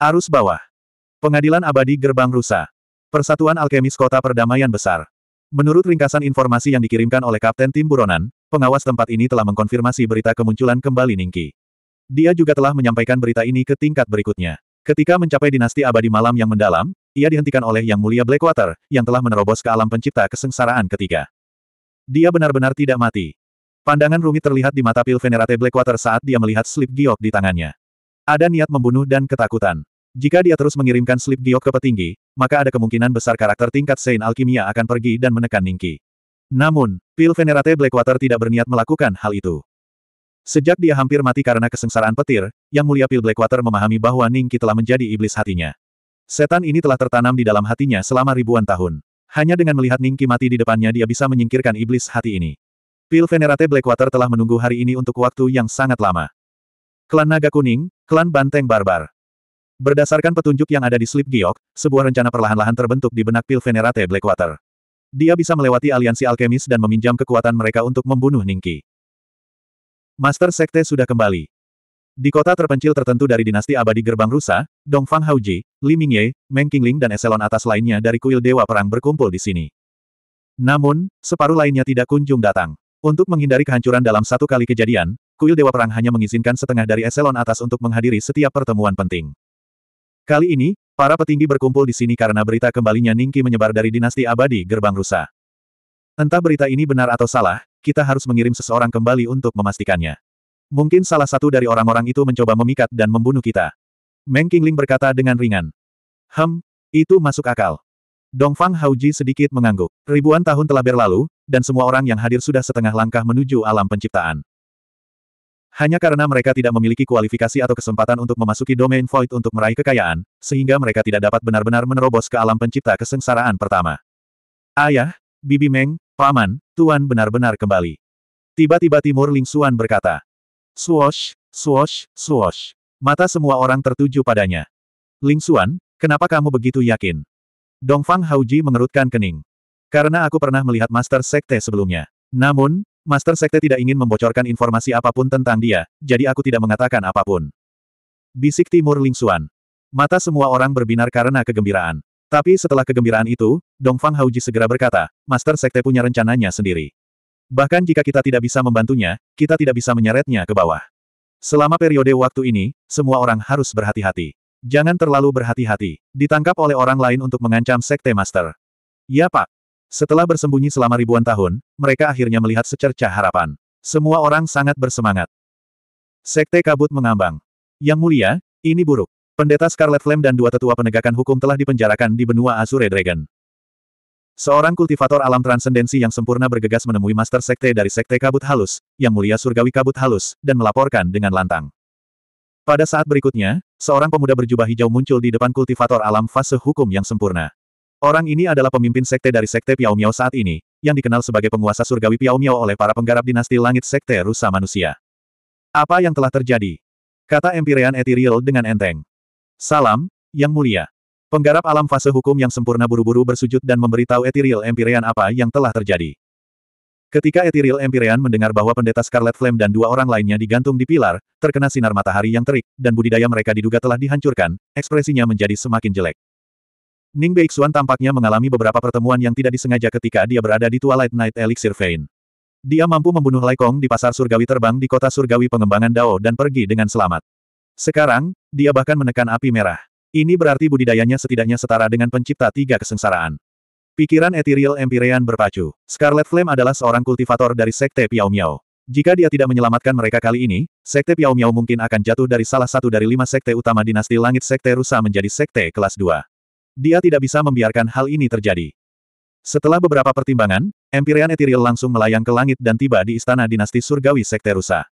Arus bawah. Pengadilan abadi gerbang rusa. Persatuan Alkemis Kota Perdamaian Besar. Menurut ringkasan informasi yang dikirimkan oleh Kapten Tim Buronan, pengawas tempat ini telah mengkonfirmasi berita kemunculan kembali Ningki. Dia juga telah menyampaikan berita ini ke tingkat berikutnya. Ketika mencapai dinasti abadi malam yang mendalam, ia dihentikan oleh Yang Mulia Blackwater, yang telah menerobos ke alam pencipta kesengsaraan ketiga. Dia benar-benar tidak mati. Pandangan rumit terlihat di mata Pil Venerate Blackwater saat dia melihat slip giok di tangannya. Ada niat membunuh dan ketakutan. Jika dia terus mengirimkan slip giok ke petinggi, maka ada kemungkinan besar karakter tingkat Sein Alkimia akan pergi dan menekan Ningki. Namun, Pil Venerate Blackwater tidak berniat melakukan hal itu. Sejak dia hampir mati karena kesengsaraan petir, Yang Mulia Pil Blackwater memahami bahwa Ningki telah menjadi iblis hatinya. Setan ini telah tertanam di dalam hatinya selama ribuan tahun. Hanya dengan melihat Ningki mati di depannya dia bisa menyingkirkan iblis hati ini. Pil Venerate Blackwater telah menunggu hari ini untuk waktu yang sangat lama. Klan Naga Kuning, Klan Banteng Barbar. Berdasarkan petunjuk yang ada di Slip Giok, sebuah rencana perlahan-lahan terbentuk di benak Pil Venerate Blackwater. Dia bisa melewati aliansi alkemis dan meminjam kekuatan mereka untuk membunuh Ningki. Master Sekte sudah kembali. Di kota terpencil tertentu dari dinasti abadi Gerbang Rusa, Dongfang Hauji, Li Mingye, Meng Qingling dan eselon atas lainnya dari kuil Dewa Perang berkumpul di sini. Namun, separuh lainnya tidak kunjung datang. Untuk menghindari kehancuran dalam satu kali kejadian, kuil Dewa Perang hanya mengizinkan setengah dari eselon atas untuk menghadiri setiap pertemuan penting. Kali ini, para petinggi berkumpul di sini karena berita kembalinya Ningki menyebar dari dinasti abadi Gerbang Rusa. Entah berita ini benar atau salah, kita harus mengirim seseorang kembali untuk memastikannya. Mungkin salah satu dari orang-orang itu mencoba memikat dan membunuh kita. Meng Qingling berkata dengan ringan. Hem, itu masuk akal. Dongfang Hauji sedikit mengangguk. Ribuan tahun telah berlalu, dan semua orang yang hadir sudah setengah langkah menuju alam penciptaan. Hanya karena mereka tidak memiliki kualifikasi atau kesempatan untuk memasuki domain void untuk meraih kekayaan, sehingga mereka tidak dapat benar-benar menerobos ke alam pencipta kesengsaraan pertama. Ayah, Bibi Meng, Paman, Tuan benar-benar kembali. Tiba-tiba Timur Ling Xuan berkata. swosh, swosh, swosh. Mata semua orang tertuju padanya. Ling Xuan, kenapa kamu begitu yakin? Dongfang Hauji mengerutkan kening. Karena aku pernah melihat Master Sekte sebelumnya. Namun, Master Sekte tidak ingin membocorkan informasi apapun tentang dia, jadi aku tidak mengatakan apapun. Bisik Timur Lingsuan. Mata semua orang berbinar karena kegembiraan. Tapi setelah kegembiraan itu, Dongfang Hauji segera berkata, Master Sekte punya rencananya sendiri. Bahkan jika kita tidak bisa membantunya, kita tidak bisa menyeretnya ke bawah. Selama periode waktu ini, semua orang harus berhati-hati. Jangan terlalu berhati-hati. Ditangkap oleh orang lain untuk mengancam Sekte Master. Ya Pak. Setelah bersembunyi selama ribuan tahun, mereka akhirnya melihat secerca harapan. Semua orang sangat bersemangat. Sekte kabut mengambang. Yang mulia, ini buruk. Pendeta Scarlet Flame dan dua tetua penegakan hukum telah dipenjarakan di benua Azure Dragon. Seorang kultivator alam transendensi yang sempurna bergegas menemui master sekte dari sekte kabut halus, yang mulia surgawi kabut halus, dan melaporkan dengan lantang. Pada saat berikutnya, seorang pemuda berjubah hijau muncul di depan kultivator alam fase hukum yang sempurna. Orang ini adalah pemimpin sekte dari sekte Piao Miao saat ini, yang dikenal sebagai penguasa surgawi Piao Miao oleh para penggarap dinasti langit sekte rusa manusia. Apa yang telah terjadi? Kata Empyrean Ethereal dengan enteng. Salam, Yang Mulia. Penggarap alam fase hukum yang sempurna buru-buru bersujud dan memberitahu Ethereal Empyrean apa yang telah terjadi. Ketika Ethereal Empyrean mendengar bahwa pendeta Scarlet Flame dan dua orang lainnya digantung di pilar, terkena sinar matahari yang terik, dan budidaya mereka diduga telah dihancurkan, ekspresinya menjadi semakin jelek. Ning Beixuan tampaknya mengalami beberapa pertemuan yang tidak disengaja ketika dia berada di Twilight Night Elixir Vein. Dia mampu membunuh Lai Kong di pasar surgawi terbang di kota surgawi pengembangan Dao dan pergi dengan selamat. Sekarang, dia bahkan menekan api merah. Ini berarti budidayanya setidaknya setara dengan pencipta tiga kesengsaraan. Pikiran Ethereal Empyrean berpacu. Scarlet Flame adalah seorang kultivator dari Sekte Piao Miao. Jika dia tidak menyelamatkan mereka kali ini, Sekte Piao Miao mungkin akan jatuh dari salah satu dari lima sekte utama dinasti langit Sekte Rusa menjadi Sekte kelas 2. Dia tidak bisa membiarkan hal ini terjadi. Setelah beberapa pertimbangan, Empyrean Ethereal langsung melayang ke langit dan tiba di istana dinasti surgawi Sekte Rusa.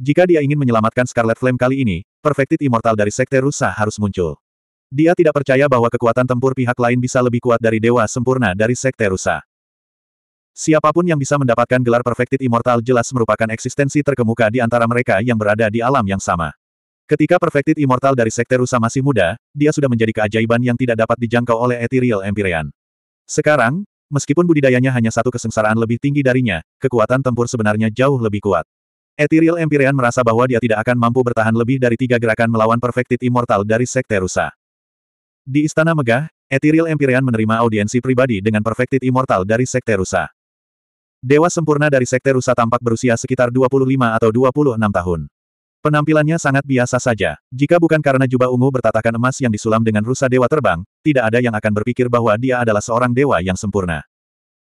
Jika dia ingin menyelamatkan Scarlet Flame kali ini, Perfected Immortal dari Sekte Rusa harus muncul. Dia tidak percaya bahwa kekuatan tempur pihak lain bisa lebih kuat dari Dewa Sempurna dari Sekte Rusa. Siapapun yang bisa mendapatkan gelar Perfected Immortal jelas merupakan eksistensi terkemuka di antara mereka yang berada di alam yang sama. Ketika Perfected Immortal dari Sekte Rusa masih muda, dia sudah menjadi keajaiban yang tidak dapat dijangkau oleh Ethereal Empyrean. Sekarang, meskipun budidayanya hanya satu kesengsaraan lebih tinggi darinya, kekuatan tempur sebenarnya jauh lebih kuat. Ethereal Empyrean merasa bahwa dia tidak akan mampu bertahan lebih dari tiga gerakan melawan Perfected Immortal dari Sekte Rusa. Di Istana Megah, Ethereal Empyrean menerima audiensi pribadi dengan Perfected Immortal dari Sekte Rusa. Dewa sempurna dari Sekte Rusa tampak berusia sekitar 25 atau 26 tahun. Penampilannya sangat biasa saja. Jika bukan karena jubah ungu bertatakan emas yang disulam dengan rusa dewa terbang, tidak ada yang akan berpikir bahwa dia adalah seorang dewa yang sempurna.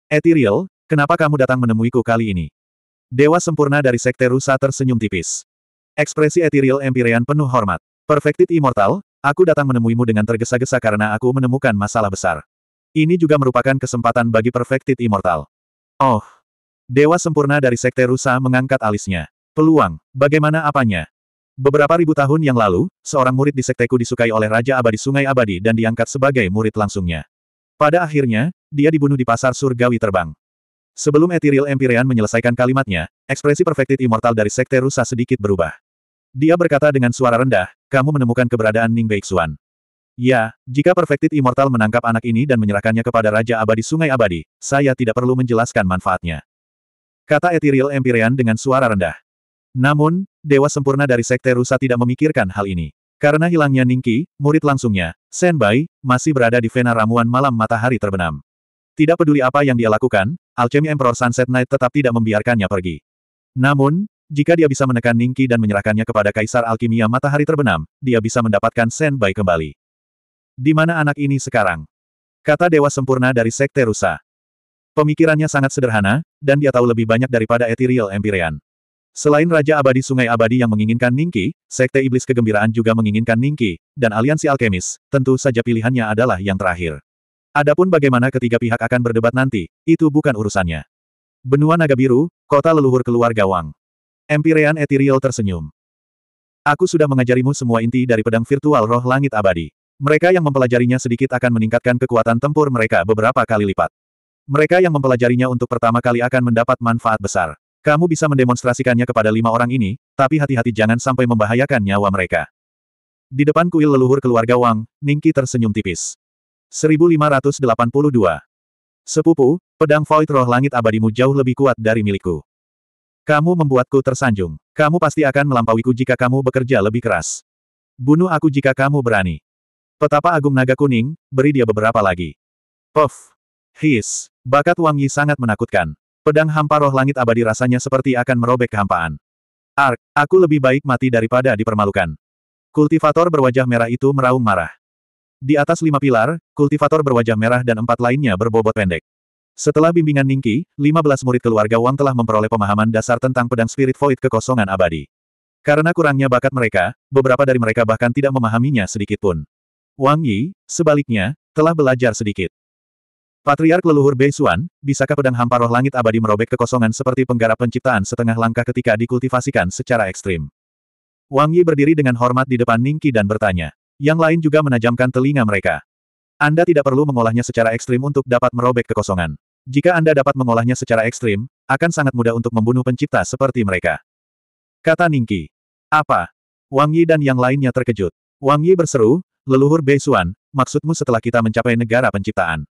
Ethereal, kenapa kamu datang menemuiku kali ini? Dewa sempurna dari sekte rusa tersenyum tipis. Ekspresi Ethereal Empyrean penuh hormat. Perfected Immortal, aku datang menemuimu dengan tergesa-gesa karena aku menemukan masalah besar. Ini juga merupakan kesempatan bagi Perfected Immortal. Oh. Dewa sempurna dari sekte rusa mengangkat alisnya. Peluang, bagaimana apanya? Beberapa ribu tahun yang lalu, seorang murid di sekteku disukai oleh Raja Abadi Sungai Abadi dan diangkat sebagai murid langsungnya. Pada akhirnya, dia dibunuh di pasar surgawi terbang. Sebelum Ethereal Empyrean menyelesaikan kalimatnya, ekspresi perfected immortal dari sekte rusa sedikit berubah. Dia berkata dengan suara rendah, kamu menemukan keberadaan Ning Beixuan. Ya, jika Perfected Immortal menangkap anak ini dan menyerahkannya kepada Raja Abadi Sungai Abadi, saya tidak perlu menjelaskan manfaatnya. Kata Ethereal Empyrean dengan suara rendah. Namun, Dewa Sempurna dari Sekte Rusa tidak memikirkan hal ini. Karena hilangnya Ningki, murid langsungnya, Senbai, masih berada di vena ramuan malam matahari terbenam. Tidak peduli apa yang dia lakukan, Alchemy Emperor Sunset Knight tetap tidak membiarkannya pergi. Namun, jika dia bisa menekan Ningki dan menyerahkannya kepada Kaisar Alkimia Matahari Terbenam, dia bisa mendapatkan Senbai kembali. Di mana anak ini sekarang? Kata Dewa Sempurna dari Sekte Rusa. Pemikirannya sangat sederhana, dan dia tahu lebih banyak daripada Ethereal Empyrean. Selain Raja Abadi Sungai Abadi yang menginginkan Ningki, Sekte Iblis Kegembiraan juga menginginkan Ningki, dan Aliansi Alkemis, tentu saja pilihannya adalah yang terakhir. Adapun bagaimana ketiga pihak akan berdebat nanti, itu bukan urusannya. Benua Naga Biru, kota leluhur keluarga Wang. Empirean Ethereal tersenyum. Aku sudah mengajarimu semua inti dari pedang virtual roh langit abadi. Mereka yang mempelajarinya sedikit akan meningkatkan kekuatan tempur mereka beberapa kali lipat. Mereka yang mempelajarinya untuk pertama kali akan mendapat manfaat besar. Kamu bisa mendemonstrasikannya kepada lima orang ini, tapi hati-hati jangan sampai membahayakan nyawa mereka. Di depan kuil leluhur keluarga Wang, Ningki tersenyum tipis. 1582. Sepupu, pedang void roh langit abadimu jauh lebih kuat dari milikku. Kamu membuatku tersanjung. Kamu pasti akan melampauiku jika kamu bekerja lebih keras. Bunuh aku jika kamu berani. Petapa Agung Naga Kuning, beri dia beberapa lagi. Puff. His. Bakat Wang Yi sangat menakutkan. Pedang hampa roh langit abadi rasanya seperti akan merobek kehampaan. Ark, aku lebih baik mati daripada dipermalukan. Kultivator berwajah merah itu meraung marah. Di atas lima pilar, kultivator berwajah merah dan empat lainnya berbobot pendek. Setelah bimbingan Ningki, 15 murid keluarga Wang telah memperoleh pemahaman dasar tentang pedang spirit void kekosongan abadi. Karena kurangnya bakat mereka, beberapa dari mereka bahkan tidak memahaminya sedikit pun. Wang Yi, sebaliknya, telah belajar sedikit. Patriark leluhur Bei Xuan, bisakah pedang hampa roh langit abadi merobek kekosongan seperti penggarap penciptaan setengah langkah ketika dikultivasikan secara ekstrim? Wang Yi berdiri dengan hormat di depan Ningki dan bertanya. Yang lain juga menajamkan telinga mereka. Anda tidak perlu mengolahnya secara ekstrim untuk dapat merobek kekosongan. Jika Anda dapat mengolahnya secara ekstrim, akan sangat mudah untuk membunuh pencipta seperti mereka. Kata Ningki. Apa? Wang Yi dan yang lainnya terkejut. Wang Yi berseru, leluhur Bei Xuan, maksudmu setelah kita mencapai negara penciptaan.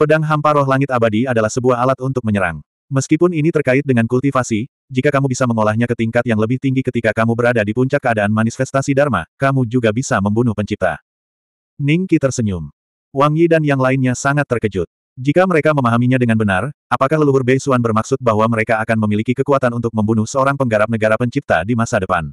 Pedang hampa roh langit abadi adalah sebuah alat untuk menyerang. Meskipun ini terkait dengan kultivasi, jika kamu bisa mengolahnya ke tingkat yang lebih tinggi ketika kamu berada di puncak keadaan manifestasi Dharma, kamu juga bisa membunuh pencipta. Ning Qi tersenyum. Wang Yi dan yang lainnya sangat terkejut. Jika mereka memahaminya dengan benar, apakah leluhur Bei Xuan bermaksud bahwa mereka akan memiliki kekuatan untuk membunuh seorang penggarap negara pencipta di masa depan?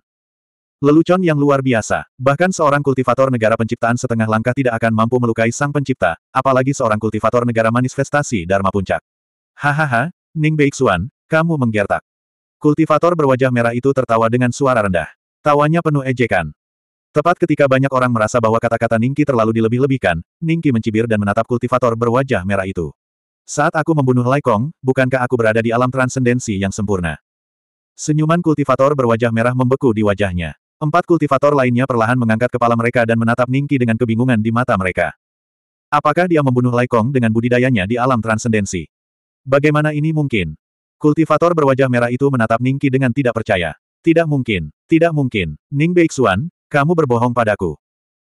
Lelucon yang luar biasa. Bahkan seorang kultivator negara penciptaan setengah langkah tidak akan mampu melukai sang pencipta, apalagi seorang kultivator negara manifestasi Dharma Puncak. Hahaha, Ning Beixuan, kamu menggertak. Kultivator berwajah merah itu tertawa dengan suara rendah. Tawanya penuh ejekan. Tepat ketika banyak orang merasa bahwa kata-kata Ningki terlalu dilebih-lebihkan, Ningki mencibir dan menatap kultivator berwajah merah itu. Saat aku membunuh Laikong, bukankah aku berada di alam transendensi yang sempurna? Senyuman kultivator berwajah merah membeku di wajahnya. Empat kultivator lainnya perlahan mengangkat kepala mereka dan menatap Ningki dengan kebingungan di mata mereka. Apakah dia membunuh Kong dengan budidayanya di alam transendensi? Bagaimana ini mungkin? Kultivator berwajah merah itu menatap Ningki dengan tidak percaya. Tidak mungkin, tidak mungkin. Ning Beixuan, kamu berbohong padaku.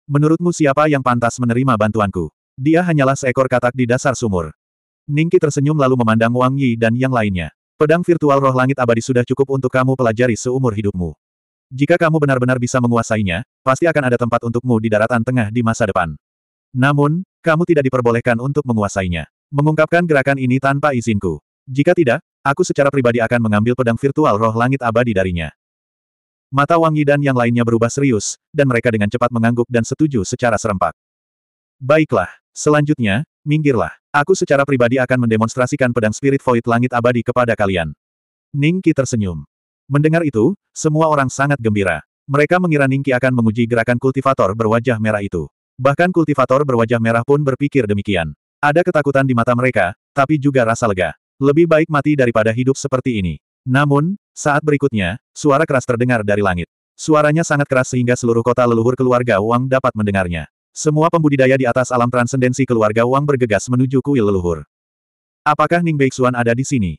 Menurutmu siapa yang pantas menerima bantuanku? Dia hanyalah seekor katak di dasar sumur. Ningki tersenyum lalu memandang Wang Yi dan yang lainnya. Pedang virtual roh langit abadi sudah cukup untuk kamu pelajari seumur hidupmu. Jika kamu benar-benar bisa menguasainya, pasti akan ada tempat untukmu di daratan tengah di masa depan. Namun, kamu tidak diperbolehkan untuk menguasainya. Mengungkapkan gerakan ini tanpa izinku. Jika tidak, aku secara pribadi akan mengambil pedang virtual roh langit abadi darinya. Mata Wang Yi dan yang lainnya berubah serius, dan mereka dengan cepat mengangguk dan setuju secara serempak. Baiklah, selanjutnya, minggirlah. Aku secara pribadi akan mendemonstrasikan pedang spirit void langit abadi kepada kalian. Ning Qi tersenyum. Mendengar itu, semua orang sangat gembira. Mereka mengira Ningki akan menguji gerakan kultivator berwajah merah itu. Bahkan kultivator berwajah merah pun berpikir demikian. Ada ketakutan di mata mereka, tapi juga rasa lega. Lebih baik mati daripada hidup seperti ini. Namun, saat berikutnya, suara keras terdengar dari langit. Suaranya sangat keras sehingga seluruh kota leluhur keluarga Wang dapat mendengarnya. Semua pembudidaya di atas alam transendensi keluarga Wang bergegas menuju kuil leluhur. Apakah Ning Beixuan ada di sini?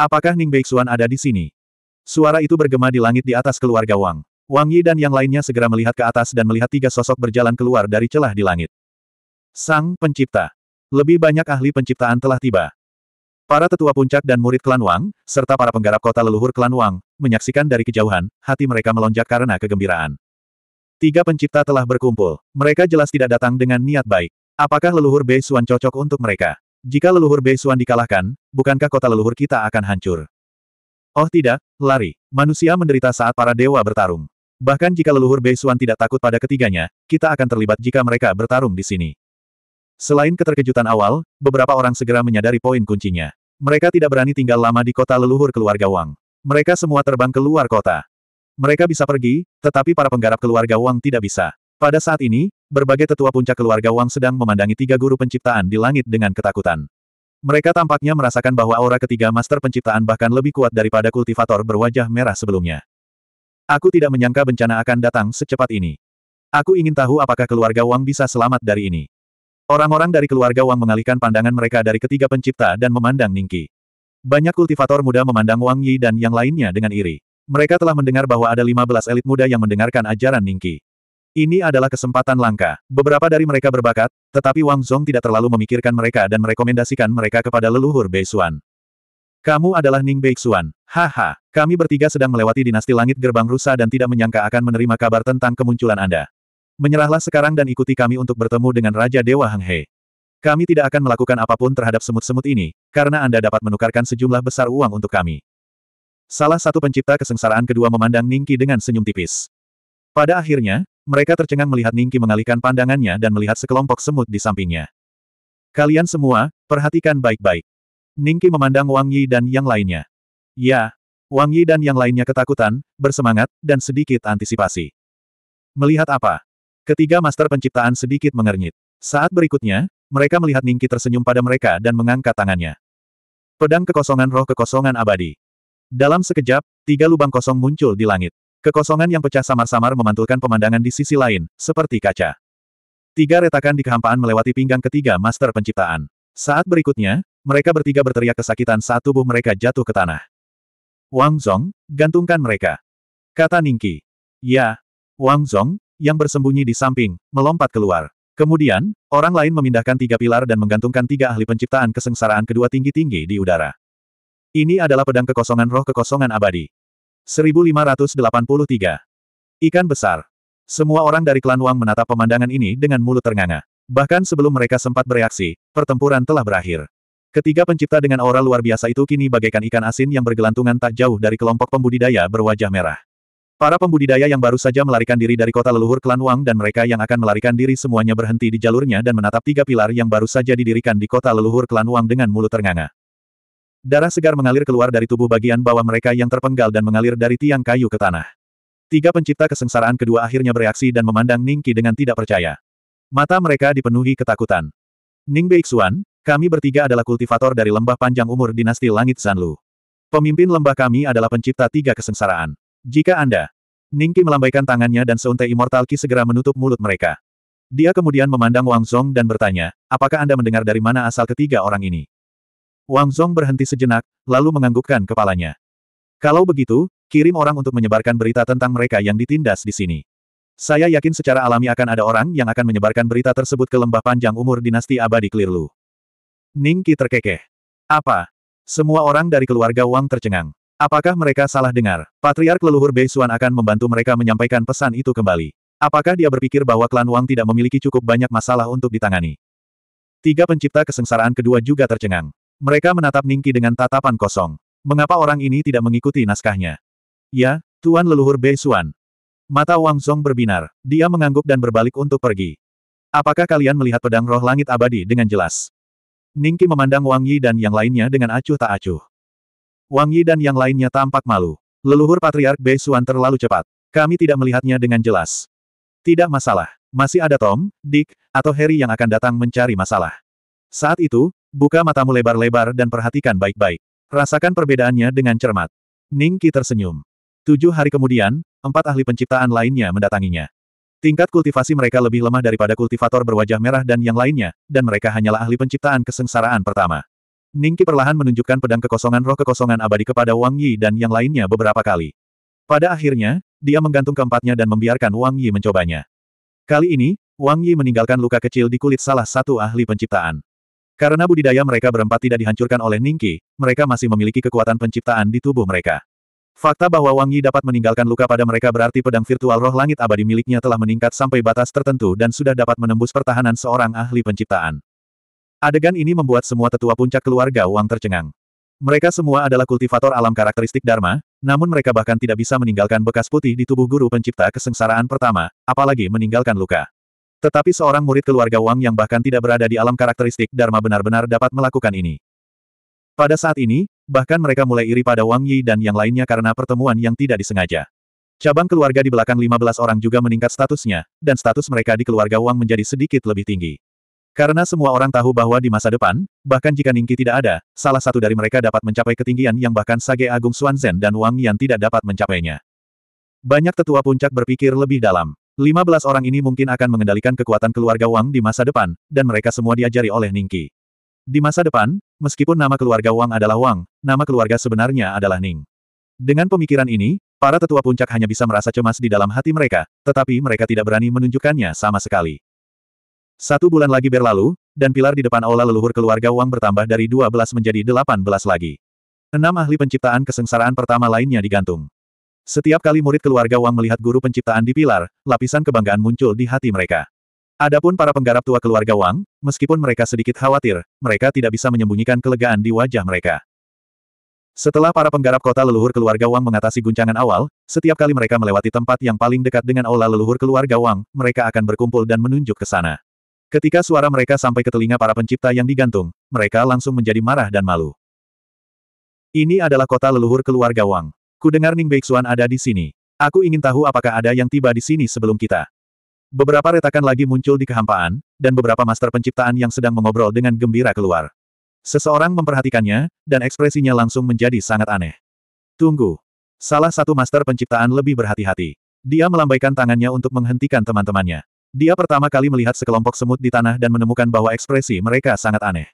Apakah Ning Beixuan ada di sini? Suara itu bergema di langit di atas keluarga Wang. Wang Yi dan yang lainnya segera melihat ke atas dan melihat tiga sosok berjalan keluar dari celah di langit. Sang Pencipta. Lebih banyak ahli penciptaan telah tiba. Para tetua puncak dan murid klan Wang, serta para penggarap kota leluhur klan Wang, menyaksikan dari kejauhan, hati mereka melonjak karena kegembiraan. Tiga pencipta telah berkumpul. Mereka jelas tidak datang dengan niat baik. Apakah leluhur Bei Xuan cocok untuk mereka? Jika leluhur Bei Xuan dikalahkan, bukankah kota leluhur kita akan hancur? Oh tidak, lari. Manusia menderita saat para dewa bertarung. Bahkan jika leluhur Beisuan tidak takut pada ketiganya, kita akan terlibat jika mereka bertarung di sini. Selain keterkejutan awal, beberapa orang segera menyadari poin kuncinya. Mereka tidak berani tinggal lama di kota leluhur keluarga Wang. Mereka semua terbang keluar kota. Mereka bisa pergi, tetapi para penggarap keluarga Wang tidak bisa. Pada saat ini, berbagai tetua puncak keluarga Wang sedang memandangi tiga guru penciptaan di langit dengan ketakutan. Mereka tampaknya merasakan bahwa aura ketiga master penciptaan bahkan lebih kuat daripada kultivator berwajah merah sebelumnya. Aku tidak menyangka bencana akan datang secepat ini. Aku ingin tahu apakah keluarga Wang bisa selamat dari ini. Orang-orang dari keluarga Wang mengalihkan pandangan mereka dari ketiga pencipta dan memandang Ningki. Banyak kultivator muda memandang Wang Yi dan yang lainnya dengan iri. Mereka telah mendengar bahwa ada 15 elit muda yang mendengarkan ajaran Ningki. Ini adalah kesempatan langka. Beberapa dari mereka berbakat, tetapi Wang Zhong tidak terlalu memikirkan mereka dan merekomendasikan mereka kepada leluhur Bei Xuan. Kamu adalah Ning Bei Beixuan. Haha, kami bertiga sedang melewati dinasti langit gerbang rusa dan tidak menyangka akan menerima kabar tentang kemunculan Anda. Menyerahlah sekarang dan ikuti kami untuk bertemu dengan Raja Dewa Hang He. Kami tidak akan melakukan apapun terhadap semut-semut ini, karena Anda dapat menukarkan sejumlah besar uang untuk kami. Salah satu pencipta kesengsaraan kedua memandang Ningki dengan senyum tipis. Pada akhirnya, mereka tercengang melihat Ningki mengalihkan pandangannya dan melihat sekelompok semut di sampingnya. Kalian semua, perhatikan baik-baik. Ningki memandang Wang Yi dan yang lainnya. Ya, Wang Yi dan yang lainnya ketakutan, bersemangat, dan sedikit antisipasi. Melihat apa? Ketiga master penciptaan sedikit mengernyit. Saat berikutnya, mereka melihat Ningki tersenyum pada mereka dan mengangkat tangannya. Pedang kekosongan roh kekosongan abadi. Dalam sekejap, tiga lubang kosong muncul di langit. Kekosongan yang pecah samar-samar memantulkan pemandangan di sisi lain, seperti kaca. Tiga retakan di kehampaan melewati pinggang ketiga Master Penciptaan. Saat berikutnya, mereka bertiga berteriak kesakitan saat tubuh mereka jatuh ke tanah. Wang Zong, gantungkan mereka. Kata Ningki. Ya. Wang Zong, yang bersembunyi di samping, melompat keluar. Kemudian, orang lain memindahkan tiga pilar dan menggantungkan tiga ahli penciptaan kesengsaraan kedua tinggi-tinggi di udara. Ini adalah pedang kekosongan roh kekosongan abadi. 1583. Ikan besar. Semua orang dari klan Wang menatap pemandangan ini dengan mulut ternganga. Bahkan sebelum mereka sempat bereaksi, pertempuran telah berakhir. Ketiga pencipta dengan aura luar biasa itu kini bagaikan ikan asin yang bergelantungan tak jauh dari kelompok pembudidaya berwajah merah. Para pembudidaya yang baru saja melarikan diri dari kota leluhur klan Wang dan mereka yang akan melarikan diri semuanya berhenti di jalurnya dan menatap tiga pilar yang baru saja didirikan di kota leluhur klan Wang dengan mulut ternganga. Darah segar mengalir keluar dari tubuh bagian bawah mereka yang terpenggal dan mengalir dari tiang kayu ke tanah. Tiga pencipta kesengsaraan kedua akhirnya bereaksi dan memandang Ningki dengan tidak percaya. Mata mereka dipenuhi ketakutan. Ning Beixuan, kami bertiga adalah kultivator dari lembah panjang umur dinasti langit Zanlu. Pemimpin lembah kami adalah pencipta tiga kesengsaraan. Jika Anda... Ningki melambaikan tangannya dan seuntai immortal Ki segera menutup mulut mereka. Dia kemudian memandang Wang Zhong dan bertanya, apakah Anda mendengar dari mana asal ketiga orang ini? Wang Zhong berhenti sejenak, lalu menganggukkan kepalanya. Kalau begitu, kirim orang untuk menyebarkan berita tentang mereka yang ditindas di sini. Saya yakin secara alami akan ada orang yang akan menyebarkan berita tersebut ke lembah panjang umur dinasti abadi Klirlu. Ningki terkekeh. Apa? Semua orang dari keluarga Wang tercengang. Apakah mereka salah dengar? Patriark leluhur Bei Beisuan akan membantu mereka menyampaikan pesan itu kembali. Apakah dia berpikir bahwa klan Wang tidak memiliki cukup banyak masalah untuk ditangani? Tiga pencipta kesengsaraan kedua juga tercengang. Mereka menatap Ningki dengan tatapan kosong. Mengapa orang ini tidak mengikuti naskahnya? Ya, Tuan leluhur Bei Xuan. Mata Wang Song berbinar. Dia mengangguk dan berbalik untuk pergi. Apakah kalian melihat pedang roh langit abadi dengan jelas? Ningki memandang Wang Yi dan yang lainnya dengan acuh tak acuh. Wang Yi dan yang lainnya tampak malu. Leluhur Patriark Bei Xuan terlalu cepat. Kami tidak melihatnya dengan jelas. Tidak masalah. Masih ada Tom, Dick, atau Harry yang akan datang mencari masalah. Saat itu, Buka matamu lebar-lebar dan perhatikan baik-baik. Rasakan perbedaannya dengan cermat. Ning Qi tersenyum. Tujuh hari kemudian, empat ahli penciptaan lainnya mendatanginya. Tingkat kultivasi mereka lebih lemah daripada kultivator berwajah merah dan yang lainnya, dan mereka hanyalah ahli penciptaan kesengsaraan pertama. Ningki perlahan menunjukkan pedang kekosongan roh kekosongan abadi kepada Wang Yi dan yang lainnya beberapa kali. Pada akhirnya, dia menggantung keempatnya dan membiarkan Wang Yi mencobanya. Kali ini, Wang Yi meninggalkan luka kecil di kulit salah satu ahli penciptaan. Karena budidaya mereka berempat tidak dihancurkan oleh Ningqi, mereka masih memiliki kekuatan penciptaan di tubuh mereka. Fakta bahwa Wang Yi dapat meninggalkan luka pada mereka berarti pedang virtual roh langit abadi miliknya telah meningkat sampai batas tertentu dan sudah dapat menembus pertahanan seorang ahli penciptaan. Adegan ini membuat semua tetua puncak keluarga Wang tercengang. Mereka semua adalah kultivator alam karakteristik Dharma, namun mereka bahkan tidak bisa meninggalkan bekas putih di tubuh guru pencipta kesengsaraan pertama, apalagi meninggalkan luka. Tetapi seorang murid keluarga Wang yang bahkan tidak berada di alam karakteristik Dharma benar-benar dapat melakukan ini. Pada saat ini, bahkan mereka mulai iri pada Wang Yi dan yang lainnya karena pertemuan yang tidak disengaja. Cabang keluarga di belakang 15 orang juga meningkat statusnya, dan status mereka di keluarga Wang menjadi sedikit lebih tinggi. Karena semua orang tahu bahwa di masa depan, bahkan jika Ningki tidak ada, salah satu dari mereka dapat mencapai ketinggian yang bahkan Sage Agung Xuanzhen dan Wang Yan tidak dapat mencapainya. Banyak tetua puncak berpikir lebih dalam. 15 orang ini mungkin akan mengendalikan kekuatan keluarga Wang di masa depan, dan mereka semua diajari oleh Ningki. Di masa depan, meskipun nama keluarga Wang adalah Wang, nama keluarga sebenarnya adalah Ning. Dengan pemikiran ini, para tetua puncak hanya bisa merasa cemas di dalam hati mereka, tetapi mereka tidak berani menunjukkannya sama sekali. Satu bulan lagi berlalu, dan pilar di depan aula leluhur keluarga Wang bertambah dari 12 menjadi 18 lagi. Enam ahli penciptaan kesengsaraan pertama lainnya digantung. Setiap kali murid keluarga Wang melihat guru penciptaan di pilar, lapisan kebanggaan muncul di hati mereka. Adapun para penggarap tua keluarga Wang, meskipun mereka sedikit khawatir, mereka tidak bisa menyembunyikan kelegaan di wajah mereka. Setelah para penggarap kota leluhur keluarga Wang mengatasi guncangan awal, setiap kali mereka melewati tempat yang paling dekat dengan aula leluhur keluarga Wang, mereka akan berkumpul dan menunjuk ke sana. Ketika suara mereka sampai ke telinga para pencipta yang digantung, mereka langsung menjadi marah dan malu. Ini adalah kota leluhur keluarga Wang. Ku dengar Ning Beixuan ada di sini. Aku ingin tahu apakah ada yang tiba di sini sebelum kita. Beberapa retakan lagi muncul di kehampaan, dan beberapa master penciptaan yang sedang mengobrol dengan gembira keluar. Seseorang memperhatikannya, dan ekspresinya langsung menjadi sangat aneh. Tunggu. Salah satu master penciptaan lebih berhati-hati. Dia melambaikan tangannya untuk menghentikan teman-temannya. Dia pertama kali melihat sekelompok semut di tanah dan menemukan bahwa ekspresi mereka sangat aneh.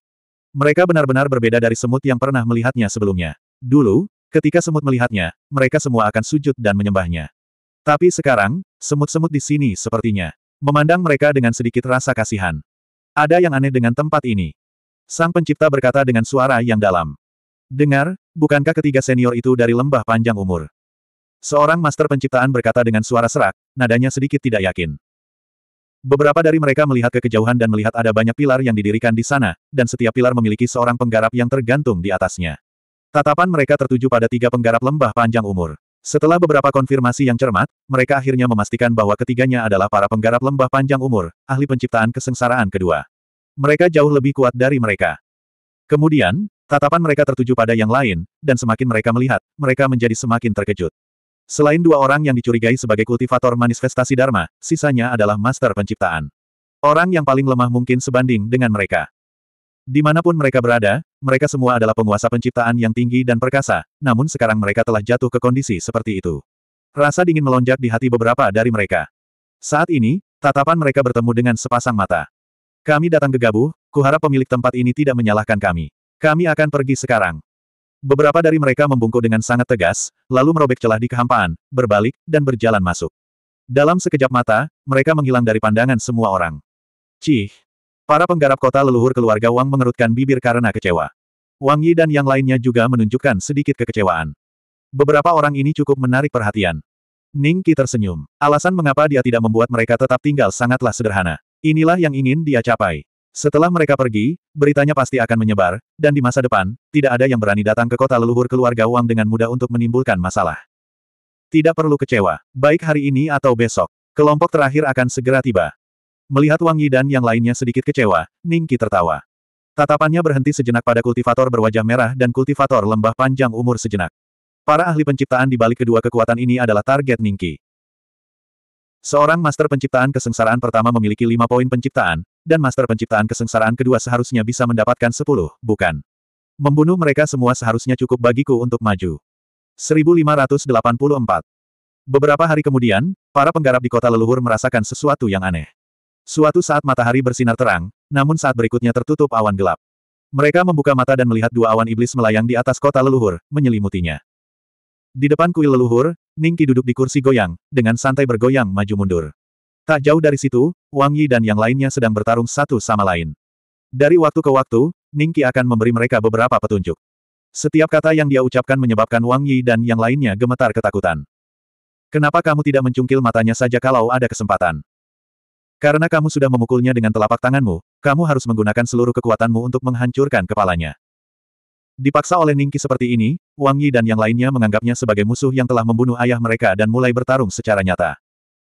Mereka benar-benar berbeda dari semut yang pernah melihatnya sebelumnya. Dulu, Ketika semut melihatnya, mereka semua akan sujud dan menyembahnya. Tapi sekarang, semut-semut di sini sepertinya memandang mereka dengan sedikit rasa kasihan. Ada yang aneh dengan tempat ini. Sang pencipta berkata dengan suara yang dalam. Dengar, bukankah ketiga senior itu dari lembah panjang umur? Seorang master penciptaan berkata dengan suara serak, nadanya sedikit tidak yakin. Beberapa dari mereka melihat ke kejauhan dan melihat ada banyak pilar yang didirikan di sana, dan setiap pilar memiliki seorang penggarap yang tergantung di atasnya. Tatapan mereka tertuju pada tiga penggarap lembah panjang umur. Setelah beberapa konfirmasi yang cermat, mereka akhirnya memastikan bahwa ketiganya adalah para penggarap lembah panjang umur, ahli penciptaan kesengsaraan kedua. Mereka jauh lebih kuat dari mereka. Kemudian, tatapan mereka tertuju pada yang lain, dan semakin mereka melihat, mereka menjadi semakin terkejut. Selain dua orang yang dicurigai sebagai kultivator manifestasi Dharma, sisanya adalah master penciptaan. Orang yang paling lemah mungkin sebanding dengan mereka. Dimanapun mereka berada, mereka semua adalah penguasa penciptaan yang tinggi dan perkasa, namun sekarang mereka telah jatuh ke kondisi seperti itu. Rasa dingin melonjak di hati beberapa dari mereka. Saat ini, tatapan mereka bertemu dengan sepasang mata. Kami datang ke Gabuh, kuharap pemilik tempat ini tidak menyalahkan kami. Kami akan pergi sekarang. Beberapa dari mereka membungkuk dengan sangat tegas, lalu merobek celah di kehampaan, berbalik, dan berjalan masuk. Dalam sekejap mata, mereka menghilang dari pandangan semua orang. Cih! Para penggarap kota leluhur keluarga Wang mengerutkan bibir karena kecewa. Wang Yi dan yang lainnya juga menunjukkan sedikit kekecewaan. Beberapa orang ini cukup menarik perhatian. Ning Qi tersenyum. Alasan mengapa dia tidak membuat mereka tetap tinggal sangatlah sederhana. Inilah yang ingin dia capai. Setelah mereka pergi, beritanya pasti akan menyebar, dan di masa depan, tidak ada yang berani datang ke kota leluhur keluarga Wang dengan mudah untuk menimbulkan masalah. Tidak perlu kecewa, baik hari ini atau besok, kelompok terakhir akan segera tiba. Melihat Wang Yi dan yang lainnya sedikit kecewa, Ning Qi tertawa. Tatapannya berhenti sejenak pada kultivator berwajah merah dan kultivator lembah panjang umur sejenak. Para ahli penciptaan di balik kedua kekuatan ini adalah target Ning Qi. Seorang master penciptaan kesengsaraan pertama memiliki lima poin penciptaan, dan master penciptaan kesengsaraan kedua seharusnya bisa mendapatkan sepuluh, bukan. Membunuh mereka semua seharusnya cukup bagiku untuk maju. 1584 Beberapa hari kemudian, para penggarap di kota leluhur merasakan sesuatu yang aneh. Suatu saat matahari bersinar terang, namun saat berikutnya tertutup awan gelap. Mereka membuka mata dan melihat dua awan iblis melayang di atas kota leluhur, menyelimutinya. Di depan kuil leluhur, Ningki duduk di kursi goyang, dengan santai bergoyang maju mundur. Tak jauh dari situ, Wang Yi dan yang lainnya sedang bertarung satu sama lain. Dari waktu ke waktu, Ningki akan memberi mereka beberapa petunjuk. Setiap kata yang dia ucapkan menyebabkan Wang Yi dan yang lainnya gemetar ketakutan. Kenapa kamu tidak mencungkil matanya saja kalau ada kesempatan? Karena kamu sudah memukulnya dengan telapak tanganmu, kamu harus menggunakan seluruh kekuatanmu untuk menghancurkan kepalanya. Dipaksa oleh Ningki seperti ini, Wang Yi dan yang lainnya menganggapnya sebagai musuh yang telah membunuh ayah mereka dan mulai bertarung secara nyata.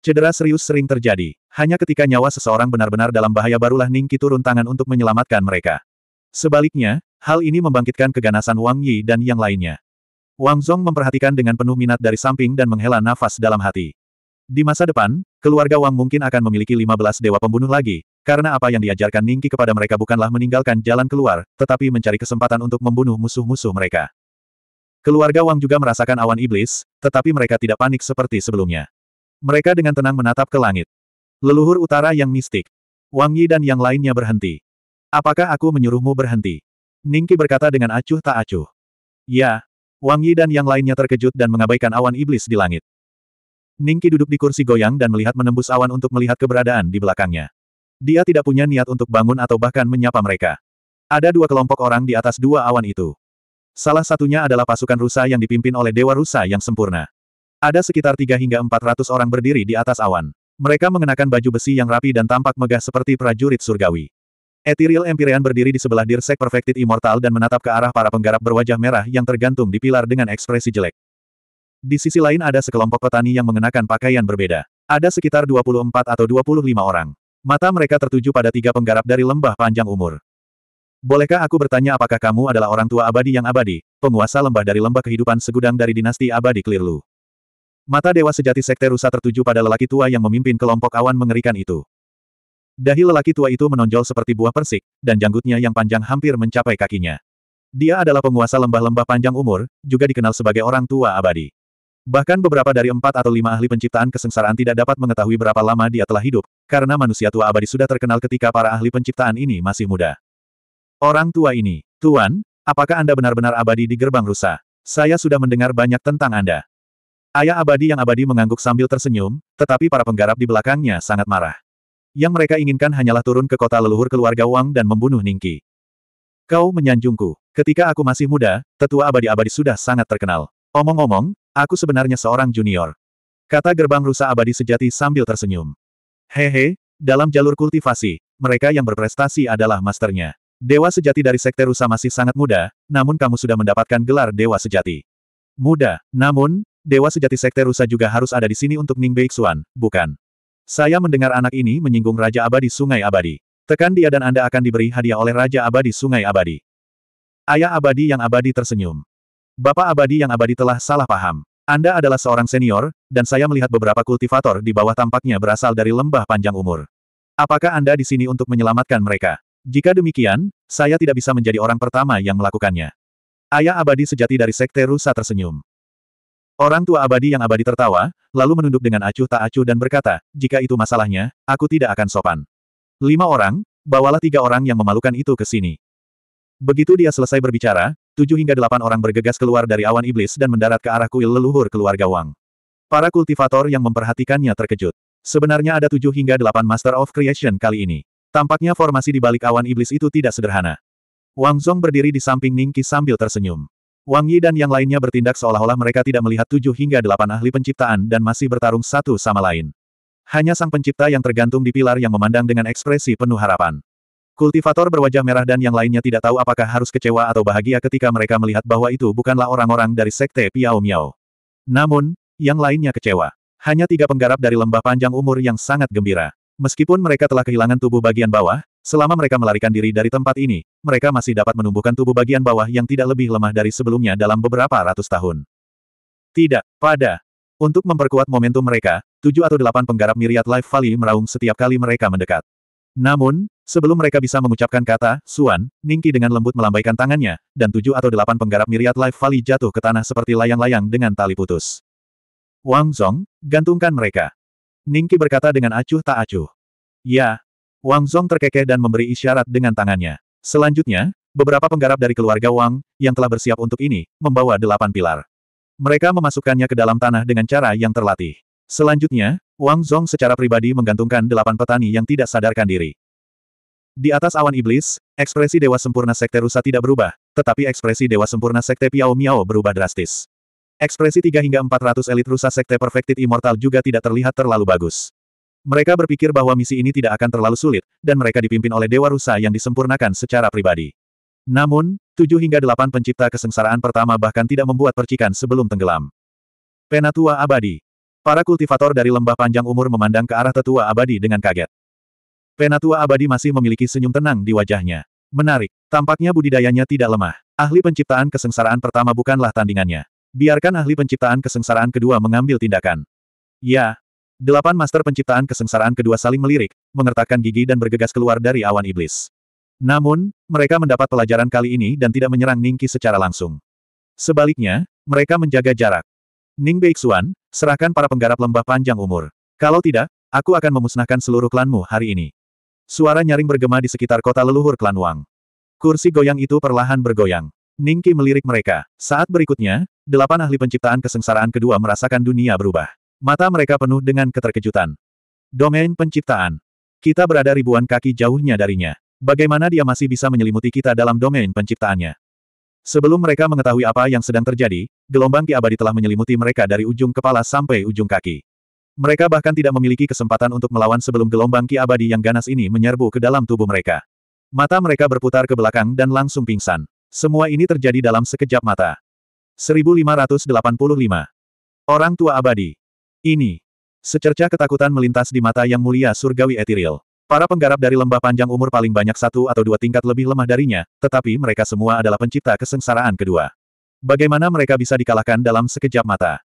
Cedera serius sering terjadi. Hanya ketika nyawa seseorang benar-benar dalam bahaya barulah Ningki turun tangan untuk menyelamatkan mereka. Sebaliknya, hal ini membangkitkan keganasan Wang Yi dan yang lainnya. Wang Zhong memperhatikan dengan penuh minat dari samping dan menghela nafas dalam hati. Di masa depan, Keluarga Wang mungkin akan memiliki 15 dewa pembunuh lagi, karena apa yang diajarkan Ningki kepada mereka bukanlah meninggalkan jalan keluar, tetapi mencari kesempatan untuk membunuh musuh-musuh mereka. Keluarga Wang juga merasakan awan iblis, tetapi mereka tidak panik seperti sebelumnya. Mereka dengan tenang menatap ke langit. Leluhur utara yang mistik. Wang Yi dan yang lainnya berhenti. Apakah aku menyuruhmu berhenti? Ningki berkata dengan acuh tak acuh. Ya. Wang Yi dan yang lainnya terkejut dan mengabaikan awan iblis di langit. Ningki duduk di kursi goyang dan melihat menembus awan untuk melihat keberadaan di belakangnya. Dia tidak punya niat untuk bangun atau bahkan menyapa mereka. Ada dua kelompok orang di atas dua awan itu. Salah satunya adalah pasukan rusa yang dipimpin oleh Dewa Rusa yang sempurna. Ada sekitar tiga hingga empat ratus orang berdiri di atas awan. Mereka mengenakan baju besi yang rapi dan tampak megah seperti prajurit surgawi. Ethereal Empyrean berdiri di sebelah Dirsek Perfected Immortal dan menatap ke arah para penggarap berwajah merah yang tergantung di pilar dengan ekspresi jelek. Di sisi lain ada sekelompok petani yang mengenakan pakaian berbeda. Ada sekitar 24 atau 25 orang. Mata mereka tertuju pada tiga penggarap dari lembah panjang umur. Bolehkah aku bertanya apakah kamu adalah orang tua abadi yang abadi, penguasa lembah dari lembah kehidupan segudang dari dinasti abadi Klirlu? Mata dewa sejati sekte rusa tertuju pada lelaki tua yang memimpin kelompok awan mengerikan itu. Dahi lelaki tua itu menonjol seperti buah persik, dan janggutnya yang panjang hampir mencapai kakinya. Dia adalah penguasa lembah-lembah panjang umur, juga dikenal sebagai orang tua abadi. Bahkan beberapa dari empat atau lima ahli penciptaan kesengsaraan tidak dapat mengetahui berapa lama dia telah hidup, karena manusia tua abadi sudah terkenal ketika para ahli penciptaan ini masih muda. Orang tua ini, Tuan, apakah Anda benar-benar abadi di gerbang rusa? Saya sudah mendengar banyak tentang Anda. Ayah abadi yang abadi mengangguk sambil tersenyum, tetapi para penggarap di belakangnya sangat marah. Yang mereka inginkan hanyalah turun ke kota leluhur keluarga Wang dan membunuh Ningki. Kau menyanjungku. Ketika aku masih muda, tetua abadi-abadi sudah sangat terkenal. Omong-omong, Aku sebenarnya seorang junior. Kata gerbang rusa abadi sejati sambil tersenyum. Hehe, dalam jalur kultivasi, mereka yang berprestasi adalah masternya. Dewa sejati dari Sekte Rusa masih sangat muda, namun kamu sudah mendapatkan gelar Dewa Sejati. Muda, namun, Dewa Sejati Sekte Rusa juga harus ada di sini untuk Ning Beixuan, bukan? Saya mendengar anak ini menyinggung Raja Abadi Sungai Abadi. Tekan dia dan Anda akan diberi hadiah oleh Raja Abadi Sungai Abadi. Ayah Abadi yang abadi tersenyum. Bapak abadi yang abadi telah salah paham. Anda adalah seorang senior, dan saya melihat beberapa kultivator di bawah tampaknya berasal dari lembah panjang umur. Apakah Anda di sini untuk menyelamatkan mereka? Jika demikian, saya tidak bisa menjadi orang pertama yang melakukannya. Ayah abadi sejati dari Sekte Rusa tersenyum. Orang tua abadi yang abadi tertawa, lalu menunduk dengan acuh tak acuh dan berkata, jika itu masalahnya, aku tidak akan sopan. Lima orang, bawalah tiga orang yang memalukan itu ke sini. Begitu dia selesai berbicara, tujuh hingga delapan orang bergegas keluar dari awan iblis dan mendarat ke arah kuil leluhur keluarga Wang. Para kultivator yang memperhatikannya terkejut. Sebenarnya ada tujuh hingga delapan Master of Creation kali ini. Tampaknya formasi di balik awan iblis itu tidak sederhana. Wang Zhong berdiri di samping Ning Ningki sambil tersenyum. Wang Yi dan yang lainnya bertindak seolah-olah mereka tidak melihat tujuh hingga delapan ahli penciptaan dan masih bertarung satu sama lain. Hanya sang pencipta yang tergantung di pilar yang memandang dengan ekspresi penuh harapan. Kultivator berwajah merah dan yang lainnya tidak tahu apakah harus kecewa atau bahagia ketika mereka melihat bahwa itu bukanlah orang-orang dari Sekte Piao Miao. Namun, yang lainnya kecewa. Hanya tiga penggarap dari lembah panjang umur yang sangat gembira. Meskipun mereka telah kehilangan tubuh bagian bawah, selama mereka melarikan diri dari tempat ini, mereka masih dapat menumbuhkan tubuh bagian bawah yang tidak lebih lemah dari sebelumnya dalam beberapa ratus tahun. Tidak, pada. Untuk memperkuat momentum mereka, tujuh atau delapan penggarap miriat Life Valley meraung setiap kali mereka mendekat. Namun, sebelum mereka bisa mengucapkan kata, Suan, Ningki dengan lembut melambaikan tangannya, dan tujuh atau delapan penggarap miriat Life Valley jatuh ke tanah seperti layang-layang dengan tali putus. Wang Zong, gantungkan mereka. Ningki berkata dengan acuh tak acuh. Ya. Wang Zong terkekeh dan memberi isyarat dengan tangannya. Selanjutnya, beberapa penggarap dari keluarga Wang, yang telah bersiap untuk ini, membawa delapan pilar. Mereka memasukkannya ke dalam tanah dengan cara yang terlatih. Selanjutnya, Wang Zhong secara pribadi menggantungkan delapan petani yang tidak sadarkan diri. Di atas awan iblis, ekspresi Dewa Sempurna Sekte Rusa tidak berubah, tetapi ekspresi Dewa Sempurna Sekte Piao Miao berubah drastis. Ekspresi 3 hingga 400 elit rusa Sekte Perfected Immortal juga tidak terlihat terlalu bagus. Mereka berpikir bahwa misi ini tidak akan terlalu sulit, dan mereka dipimpin oleh Dewa Rusa yang disempurnakan secara pribadi. Namun, 7 hingga 8 pencipta kesengsaraan pertama bahkan tidak membuat percikan sebelum tenggelam. Penatua Abadi Para kultivator dari lembah panjang umur memandang ke arah tetua abadi dengan kaget. Penatua abadi masih memiliki senyum tenang di wajahnya. Menarik, tampaknya budidayanya tidak lemah. Ahli penciptaan kesengsaraan pertama bukanlah tandingannya. Biarkan ahli penciptaan kesengsaraan kedua mengambil tindakan. Ya. Delapan master penciptaan kesengsaraan kedua saling melirik, mengertakkan gigi dan bergegas keluar dari awan iblis. Namun, mereka mendapat pelajaran kali ini dan tidak menyerang Ningki secara langsung. Sebaliknya, mereka menjaga jarak. Ning Beixuan, serahkan para penggarap lembah panjang umur. Kalau tidak, aku akan memusnahkan seluruh klanmu hari ini. Suara nyaring bergema di sekitar kota leluhur klan Wang. Kursi goyang itu perlahan bergoyang. Ning Qi melirik mereka. Saat berikutnya, delapan ahli penciptaan kesengsaraan kedua merasakan dunia berubah. Mata mereka penuh dengan keterkejutan. Domain penciptaan. Kita berada ribuan kaki jauhnya darinya. Bagaimana dia masih bisa menyelimuti kita dalam domain penciptaannya? Sebelum mereka mengetahui apa yang sedang terjadi, gelombang ki abadi telah menyelimuti mereka dari ujung kepala sampai ujung kaki. Mereka bahkan tidak memiliki kesempatan untuk melawan sebelum gelombang ki abadi yang ganas ini menyerbu ke dalam tubuh mereka. Mata mereka berputar ke belakang dan langsung pingsan. Semua ini terjadi dalam sekejap mata. 1585. Orang tua abadi. Ini. Secercah ketakutan melintas di mata yang mulia surgawi Etiril. Para penggarap dari lembah panjang umur paling banyak satu atau dua tingkat lebih lemah darinya, tetapi mereka semua adalah pencipta kesengsaraan kedua. Bagaimana mereka bisa dikalahkan dalam sekejap mata?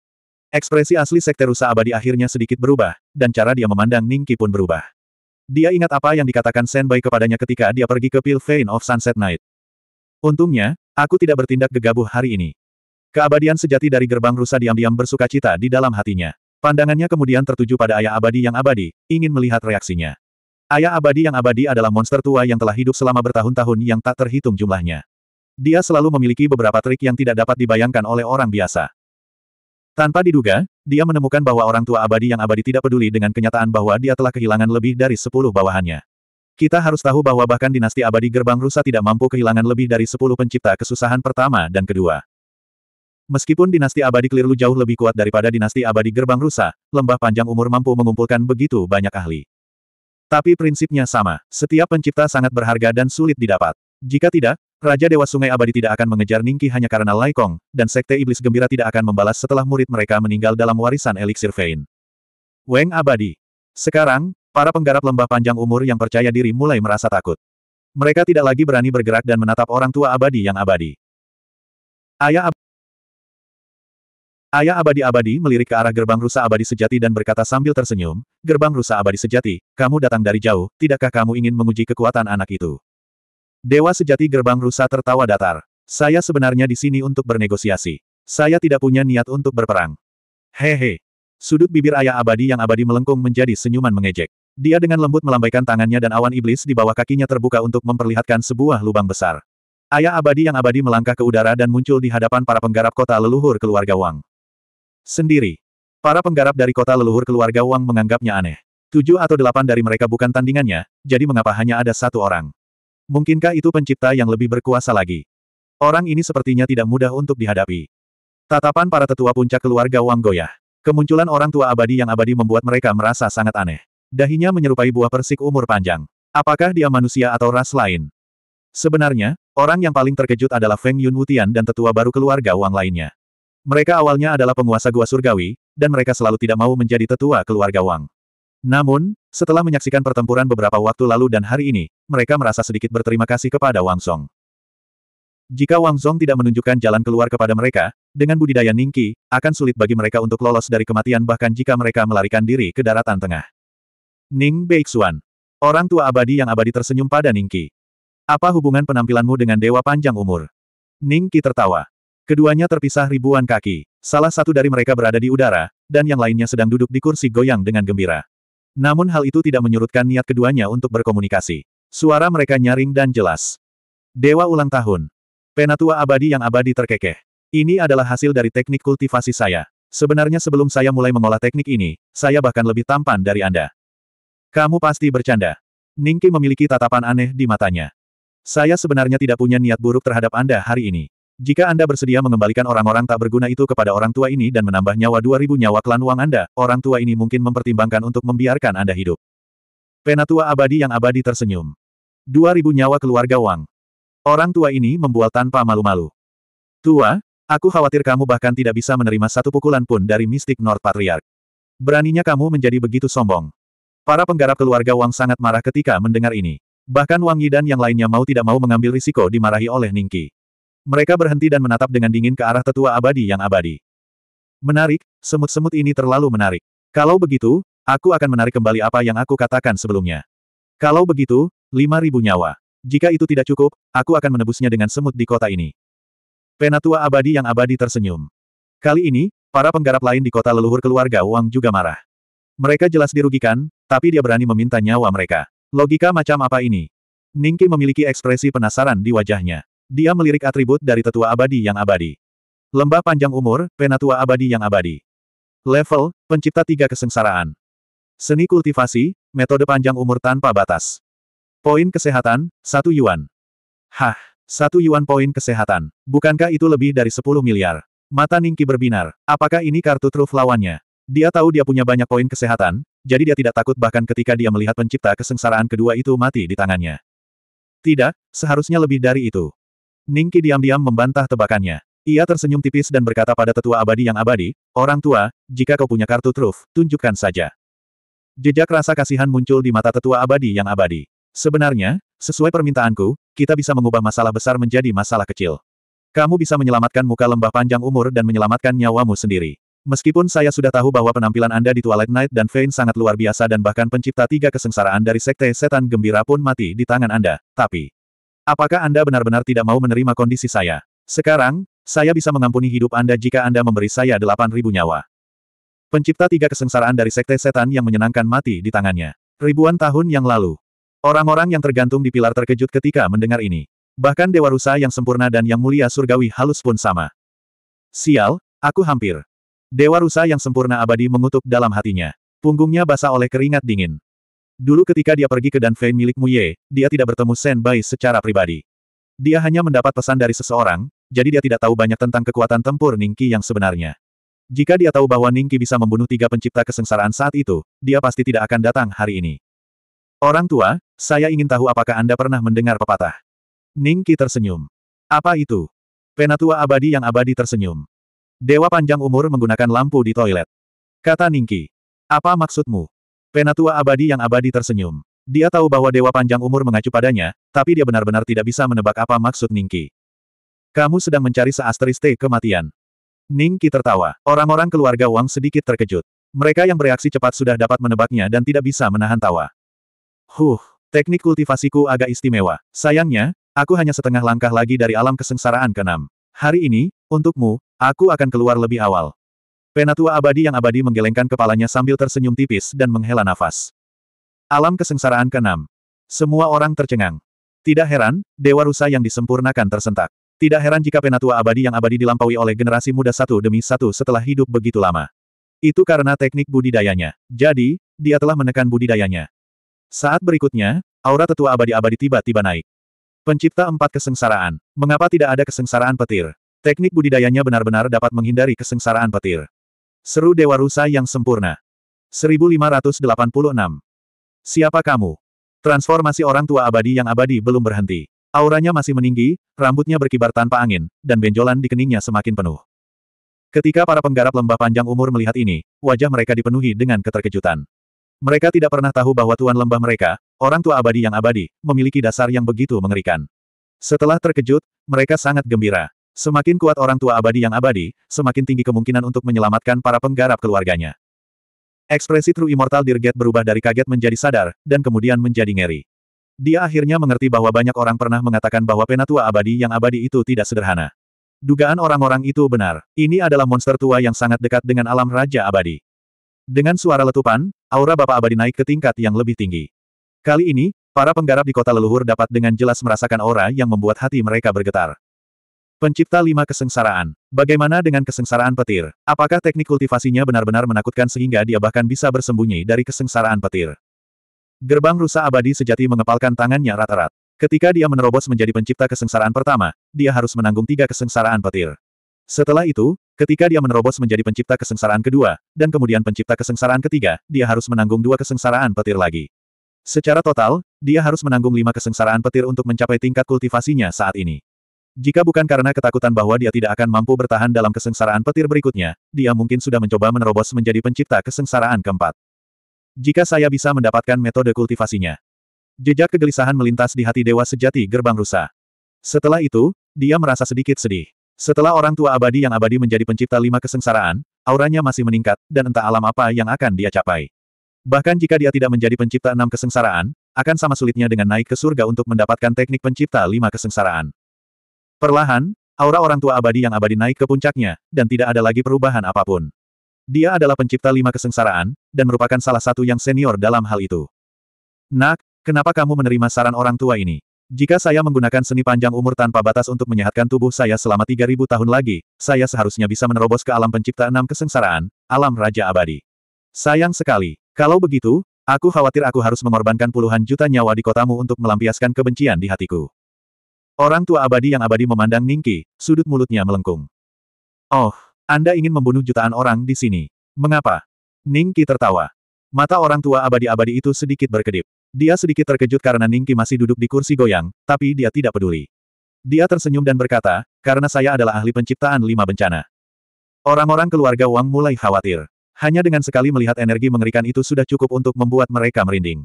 Ekspresi asli Sekte Rusa Abadi akhirnya sedikit berubah, dan cara dia memandang Ningki pun berubah. Dia ingat apa yang dikatakan Senbai kepadanya ketika dia pergi ke Pil Vein of Sunset Night. Untungnya, aku tidak bertindak gegabah hari ini. Keabadian sejati dari gerbang rusa diam-diam bersuka cita di dalam hatinya. Pandangannya kemudian tertuju pada ayah abadi yang abadi, ingin melihat reaksinya. Ayah abadi yang abadi adalah monster tua yang telah hidup selama bertahun-tahun yang tak terhitung jumlahnya. Dia selalu memiliki beberapa trik yang tidak dapat dibayangkan oleh orang biasa. Tanpa diduga, dia menemukan bahwa orang tua abadi yang abadi tidak peduli dengan kenyataan bahwa dia telah kehilangan lebih dari sepuluh bawahannya. Kita harus tahu bahwa bahkan dinasti abadi gerbang rusa tidak mampu kehilangan lebih dari sepuluh pencipta kesusahan pertama dan kedua. Meskipun dinasti abadi keliru jauh lebih kuat daripada dinasti abadi gerbang rusa, lembah panjang umur mampu mengumpulkan begitu banyak ahli. Tapi prinsipnya sama, setiap pencipta sangat berharga dan sulit didapat. Jika tidak, Raja Dewa Sungai Abadi tidak akan mengejar Ningki hanya karena Kong, dan Sekte Iblis Gembira tidak akan membalas setelah murid mereka meninggal dalam warisan eliksir Vein. Weng Abadi. Sekarang, para penggarap lembah panjang umur yang percaya diri mulai merasa takut. Mereka tidak lagi berani bergerak dan menatap orang tua abadi yang abadi. Ayah ab Ayah abadi-abadi melirik ke arah gerbang rusa abadi sejati dan berkata sambil tersenyum, Gerbang rusa abadi sejati, kamu datang dari jauh, tidakkah kamu ingin menguji kekuatan anak itu? Dewa sejati gerbang rusa tertawa datar. Saya sebenarnya di sini untuk bernegosiasi. Saya tidak punya niat untuk berperang. Hehe. Sudut bibir ayah abadi yang abadi melengkung menjadi senyuman mengejek. Dia dengan lembut melambaikan tangannya dan awan iblis di bawah kakinya terbuka untuk memperlihatkan sebuah lubang besar. Ayah abadi yang abadi melangkah ke udara dan muncul di hadapan para penggarap kota leluhur keluarga Wang sendiri. Para penggarap dari kota leluhur keluarga Wang menganggapnya aneh. Tujuh atau delapan dari mereka bukan tandingannya, jadi mengapa hanya ada satu orang? Mungkinkah itu pencipta yang lebih berkuasa lagi? Orang ini sepertinya tidak mudah untuk dihadapi. Tatapan para tetua puncak keluarga Wang goyah. Kemunculan orang tua abadi yang abadi membuat mereka merasa sangat aneh. Dahinya menyerupai buah persik umur panjang. Apakah dia manusia atau ras lain? Sebenarnya, orang yang paling terkejut adalah Feng Yun Wutian dan tetua baru keluarga Wang lainnya. Mereka awalnya adalah penguasa gua surgawi, dan mereka selalu tidak mau menjadi tetua keluarga Wang. Namun, setelah menyaksikan pertempuran beberapa waktu lalu dan hari ini, mereka merasa sedikit berterima kasih kepada Wang Song. Jika Wang Song tidak menunjukkan jalan keluar kepada mereka, dengan budidaya Ningqi, akan sulit bagi mereka untuk lolos dari kematian bahkan jika mereka melarikan diri ke daratan tengah. Ning Beixuan. Orang tua abadi yang abadi tersenyum pada Ningqi. Apa hubungan penampilanmu dengan Dewa Panjang Umur? Ningqi tertawa. Keduanya terpisah ribuan kaki. Salah satu dari mereka berada di udara, dan yang lainnya sedang duduk di kursi goyang dengan gembira. Namun hal itu tidak menyurutkan niat keduanya untuk berkomunikasi. Suara mereka nyaring dan jelas. Dewa ulang tahun. Penatua abadi yang abadi terkekeh. Ini adalah hasil dari teknik kultivasi saya. Sebenarnya sebelum saya mulai mengolah teknik ini, saya bahkan lebih tampan dari Anda. Kamu pasti bercanda. Ningki memiliki tatapan aneh di matanya. Saya sebenarnya tidak punya niat buruk terhadap Anda hari ini. Jika Anda bersedia mengembalikan orang-orang tak berguna itu kepada orang tua ini dan menambah nyawa 2000 nyawa klan uang Anda, orang tua ini mungkin mempertimbangkan untuk membiarkan Anda hidup. Penatua abadi yang abadi tersenyum. 2000 nyawa keluarga Wang. Orang tua ini membual tanpa malu-malu. Tua, aku khawatir kamu bahkan tidak bisa menerima satu pukulan pun dari mistik North Patriarch. Beraninya kamu menjadi begitu sombong. Para penggarap keluarga Wang sangat marah ketika mendengar ini. Bahkan Wang Yi dan yang lainnya mau tidak mau mengambil risiko dimarahi oleh Ningki. Mereka berhenti dan menatap dengan dingin ke arah tetua abadi yang abadi. Menarik, semut-semut ini terlalu menarik. Kalau begitu, aku akan menarik kembali apa yang aku katakan sebelumnya. Kalau begitu, lima ribu nyawa. Jika itu tidak cukup, aku akan menebusnya dengan semut di kota ini. Penatua abadi yang abadi tersenyum. Kali ini, para penggarap lain di kota leluhur keluarga Wang juga marah. Mereka jelas dirugikan, tapi dia berani meminta nyawa mereka. Logika macam apa ini? Ningki memiliki ekspresi penasaran di wajahnya. Dia melirik atribut dari tetua abadi yang abadi. Lembah panjang umur, penatua abadi yang abadi. Level, pencipta tiga kesengsaraan. Seni kultivasi, metode panjang umur tanpa batas. Poin kesehatan, satu yuan. Hah, satu yuan poin kesehatan. Bukankah itu lebih dari 10 miliar? Mata Ningki berbinar. Apakah ini kartu truf lawannya? Dia tahu dia punya banyak poin kesehatan, jadi dia tidak takut bahkan ketika dia melihat pencipta kesengsaraan kedua itu mati di tangannya. Tidak, seharusnya lebih dari itu. Ningki diam-diam membantah tebakannya. Ia tersenyum tipis dan berkata pada tetua abadi yang abadi, Orang tua, jika kau punya kartu truf, tunjukkan saja. Jejak rasa kasihan muncul di mata tetua abadi yang abadi. Sebenarnya, sesuai permintaanku, kita bisa mengubah masalah besar menjadi masalah kecil. Kamu bisa menyelamatkan muka lembah panjang umur dan menyelamatkan nyawamu sendiri. Meskipun saya sudah tahu bahwa penampilan Anda di Twilight Night dan Vein sangat luar biasa dan bahkan pencipta tiga kesengsaraan dari sekte setan gembira pun mati di tangan Anda, tapi... Apakah Anda benar-benar tidak mau menerima kondisi saya? Sekarang, saya bisa mengampuni hidup Anda jika Anda memberi saya 8.000 nyawa. Pencipta tiga kesengsaraan dari sekte setan yang menyenangkan mati di tangannya. Ribuan tahun yang lalu. Orang-orang yang tergantung di pilar terkejut ketika mendengar ini. Bahkan Dewa Rusa yang sempurna dan yang mulia surgawi halus pun sama. Sial, aku hampir. Dewa Rusa yang sempurna abadi mengutuk dalam hatinya. Punggungnya basah oleh keringat dingin. Dulu ketika dia pergi ke Danfei milik Mu Ye, dia tidak bertemu Shen Bai secara pribadi. Dia hanya mendapat pesan dari seseorang, jadi dia tidak tahu banyak tentang kekuatan tempur Ningki yang sebenarnya. Jika dia tahu bahwa Ningki bisa membunuh tiga pencipta kesengsaraan saat itu, dia pasti tidak akan datang hari ini. Orang tua, saya ingin tahu apakah Anda pernah mendengar pepatah. Ningki tersenyum. Apa itu? Penatua abadi yang abadi tersenyum. Dewa panjang umur menggunakan lampu di toilet. Kata Ningki. Apa maksudmu? Penatua abadi yang abadi tersenyum. Dia tahu bahwa Dewa Panjang Umur mengacu padanya, tapi dia benar-benar tidak bisa menebak apa maksud Ningki. Kamu sedang mencari seasteriste kematian. Ningki tertawa. Orang-orang keluarga Wang sedikit terkejut. Mereka yang bereaksi cepat sudah dapat menebaknya dan tidak bisa menahan tawa. Huh, teknik kultivasiku agak istimewa. Sayangnya, aku hanya setengah langkah lagi dari alam kesengsaraan keenam. Hari ini, untukmu, aku akan keluar lebih awal. Penatua abadi yang abadi menggelengkan kepalanya sambil tersenyum tipis dan menghela nafas. Alam kesengsaraan keenam. Semua orang tercengang. Tidak heran, Dewa Rusa yang disempurnakan tersentak. Tidak heran jika penatua abadi yang abadi dilampaui oleh generasi muda satu demi satu setelah hidup begitu lama. Itu karena teknik budidayanya. Jadi, dia telah menekan budidayanya. Saat berikutnya, aura tetua abadi-abadi tiba-tiba naik. Pencipta empat kesengsaraan. Mengapa tidak ada kesengsaraan petir? Teknik budidayanya benar-benar dapat menghindari kesengsaraan petir. Seru Dewa Rusa yang sempurna. 1586. Siapa kamu? Transformasi orang tua abadi yang abadi belum berhenti. Auranya masih meninggi, rambutnya berkibar tanpa angin, dan benjolan di keningnya semakin penuh. Ketika para penggarap lembah panjang umur melihat ini, wajah mereka dipenuhi dengan keterkejutan. Mereka tidak pernah tahu bahwa tuan lembah mereka, orang tua abadi yang abadi, memiliki dasar yang begitu mengerikan. Setelah terkejut, mereka sangat gembira. Semakin kuat orang tua abadi yang abadi, semakin tinggi kemungkinan untuk menyelamatkan para penggarap keluarganya. Ekspresi True Immortal Dirget berubah dari kaget menjadi sadar, dan kemudian menjadi ngeri. Dia akhirnya mengerti bahwa banyak orang pernah mengatakan bahwa penatua abadi yang abadi itu tidak sederhana. Dugaan orang-orang itu benar. Ini adalah monster tua yang sangat dekat dengan alam Raja Abadi. Dengan suara letupan, aura Bapak Abadi naik ke tingkat yang lebih tinggi. Kali ini, para penggarap di kota leluhur dapat dengan jelas merasakan aura yang membuat hati mereka bergetar. Pencipta lima kesengsaraan. Bagaimana dengan kesengsaraan petir? Apakah teknik kultivasinya benar-benar menakutkan sehingga dia bahkan bisa bersembunyi dari kesengsaraan petir? Gerbang rusa abadi sejati mengepalkan tangannya rata-rat. Ketika dia menerobos menjadi pencipta kesengsaraan pertama, dia harus menanggung tiga kesengsaraan petir. Setelah itu, ketika dia menerobos menjadi pencipta kesengsaraan kedua, dan kemudian pencipta kesengsaraan ketiga, dia harus menanggung dua kesengsaraan petir lagi. Secara total, dia harus menanggung lima kesengsaraan petir untuk mencapai tingkat kultivasinya saat ini. Jika bukan karena ketakutan bahwa dia tidak akan mampu bertahan dalam kesengsaraan petir berikutnya, dia mungkin sudah mencoba menerobos menjadi pencipta kesengsaraan keempat. Jika saya bisa mendapatkan metode kultivasinya. Jejak kegelisahan melintas di hati dewa sejati gerbang rusa. Setelah itu, dia merasa sedikit sedih. Setelah orang tua abadi yang abadi menjadi pencipta lima kesengsaraan, auranya masih meningkat, dan entah alam apa yang akan dia capai. Bahkan jika dia tidak menjadi pencipta enam kesengsaraan, akan sama sulitnya dengan naik ke surga untuk mendapatkan teknik pencipta lima kesengsaraan. Perlahan, aura orang tua abadi yang abadi naik ke puncaknya, dan tidak ada lagi perubahan apapun. Dia adalah pencipta lima kesengsaraan, dan merupakan salah satu yang senior dalam hal itu. Nak, kenapa kamu menerima saran orang tua ini? Jika saya menggunakan seni panjang umur tanpa batas untuk menyehatkan tubuh saya selama 3000 tahun lagi, saya seharusnya bisa menerobos ke alam pencipta enam kesengsaraan, alam Raja Abadi. Sayang sekali. Kalau begitu, aku khawatir aku harus mengorbankan puluhan juta nyawa di kotamu untuk melampiaskan kebencian di hatiku. Orang tua abadi yang abadi memandang Ningki, sudut mulutnya melengkung. Oh, Anda ingin membunuh jutaan orang di sini. Mengapa? Ningki tertawa. Mata orang tua abadi-abadi itu sedikit berkedip. Dia sedikit terkejut karena Ningki masih duduk di kursi goyang, tapi dia tidak peduli. Dia tersenyum dan berkata, karena saya adalah ahli penciptaan lima bencana. Orang-orang keluarga Wang mulai khawatir. Hanya dengan sekali melihat energi mengerikan itu sudah cukup untuk membuat mereka merinding.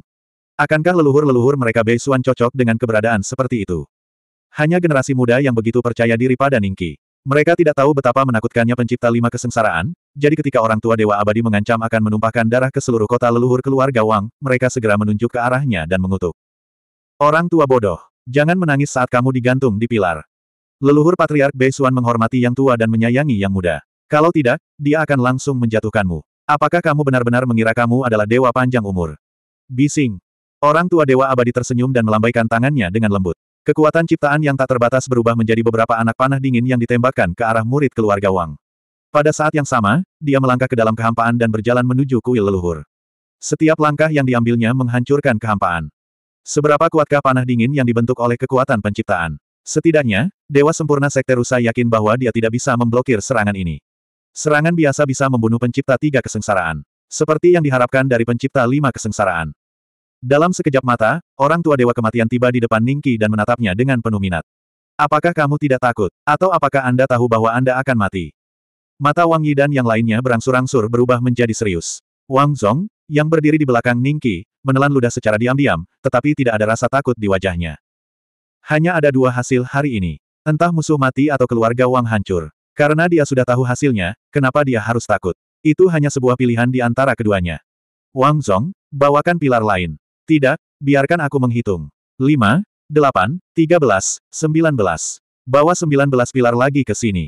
Akankah leluhur-leluhur mereka Bei Suan cocok dengan keberadaan seperti itu? Hanya generasi muda yang begitu percaya diri pada Ningki. Mereka tidak tahu betapa menakutkannya pencipta lima kesengsaraan, jadi ketika orang tua Dewa Abadi mengancam akan menumpahkan darah ke seluruh kota leluhur keluarga Wang, mereka segera menunjuk ke arahnya dan mengutuk. Orang tua bodoh, jangan menangis saat kamu digantung di pilar. Leluhur Patriark Bei Beisuan menghormati yang tua dan menyayangi yang muda. Kalau tidak, dia akan langsung menjatuhkanmu. Apakah kamu benar-benar mengira kamu adalah dewa panjang umur? Bising. Orang tua Dewa Abadi tersenyum dan melambaikan tangannya dengan lembut. Kekuatan ciptaan yang tak terbatas berubah menjadi beberapa anak panah dingin yang ditembakkan ke arah murid keluarga Wang. Pada saat yang sama, dia melangkah ke dalam kehampaan dan berjalan menuju kuil leluhur. Setiap langkah yang diambilnya menghancurkan kehampaan. Seberapa kuatkah panah dingin yang dibentuk oleh kekuatan penciptaan? Setidaknya, Dewa Sempurna Sekte Rusa yakin bahwa dia tidak bisa memblokir serangan ini. Serangan biasa bisa membunuh pencipta tiga kesengsaraan. Seperti yang diharapkan dari pencipta lima kesengsaraan. Dalam sekejap mata, orang tua Dewa Kematian tiba di depan Ningki dan menatapnya dengan penuh minat. Apakah kamu tidak takut, atau apakah Anda tahu bahwa Anda akan mati? Mata Wang Yi dan yang lainnya berangsur-angsur berubah menjadi serius. Wang Zong, yang berdiri di belakang Ningki, menelan ludah secara diam-diam, tetapi tidak ada rasa takut di wajahnya. Hanya ada dua hasil hari ini. Entah musuh mati atau keluarga Wang hancur. Karena dia sudah tahu hasilnya, kenapa dia harus takut? Itu hanya sebuah pilihan di antara keduanya. Wang Zong, bawakan pilar lain. Tidak, biarkan aku menghitung. 5, 8, 13, 19. Bawa 19 pilar lagi ke sini.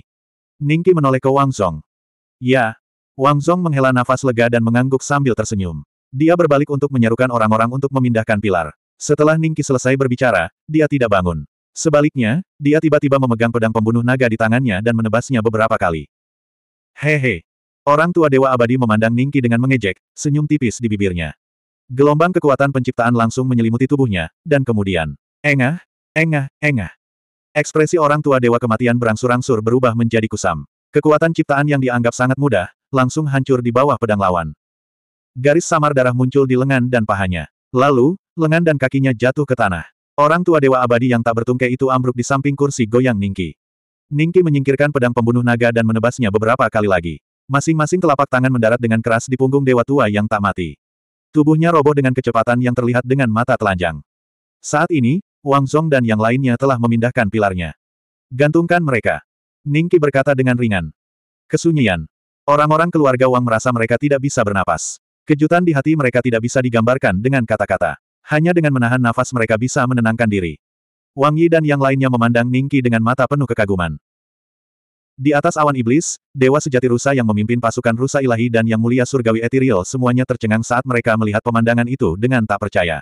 Ningki menoleh ke Wang Zong. Ya. Wang Zong menghela nafas lega dan mengangguk sambil tersenyum. Dia berbalik untuk menyerukan orang-orang untuk memindahkan pilar. Setelah Ningki selesai berbicara, dia tidak bangun. Sebaliknya, dia tiba-tiba memegang pedang pembunuh naga di tangannya dan menebasnya beberapa kali. Hehe. Orang tua Dewa Abadi memandang Ningki dengan mengejek, senyum tipis di bibirnya. Gelombang kekuatan penciptaan langsung menyelimuti tubuhnya, dan kemudian, engah, engah, engah. Ekspresi orang tua Dewa Kematian berangsur-angsur berubah menjadi kusam. Kekuatan ciptaan yang dianggap sangat mudah, langsung hancur di bawah pedang lawan. Garis samar darah muncul di lengan dan pahanya. Lalu, lengan dan kakinya jatuh ke tanah. Orang tua Dewa Abadi yang tak bertungkai itu ambruk di samping kursi goyang Ningki. Ningki menyingkirkan pedang pembunuh naga dan menebasnya beberapa kali lagi. Masing-masing telapak tangan mendarat dengan keras di punggung Dewa Tua yang tak mati. Tubuhnya roboh dengan kecepatan yang terlihat dengan mata telanjang. Saat ini, Wang Song dan yang lainnya telah memindahkan pilarnya. Gantungkan mereka. Ningki berkata dengan ringan. Kesunyian. Orang-orang keluarga Wang merasa mereka tidak bisa bernapas. Kejutan di hati mereka tidak bisa digambarkan dengan kata-kata. Hanya dengan menahan nafas mereka bisa menenangkan diri. Wang Yi dan yang lainnya memandang Ningki dengan mata penuh kekaguman. Di atas awan iblis, dewa sejati rusa yang memimpin pasukan rusa ilahi dan yang mulia surgawi etiril semuanya tercengang saat mereka melihat pemandangan itu dengan tak percaya.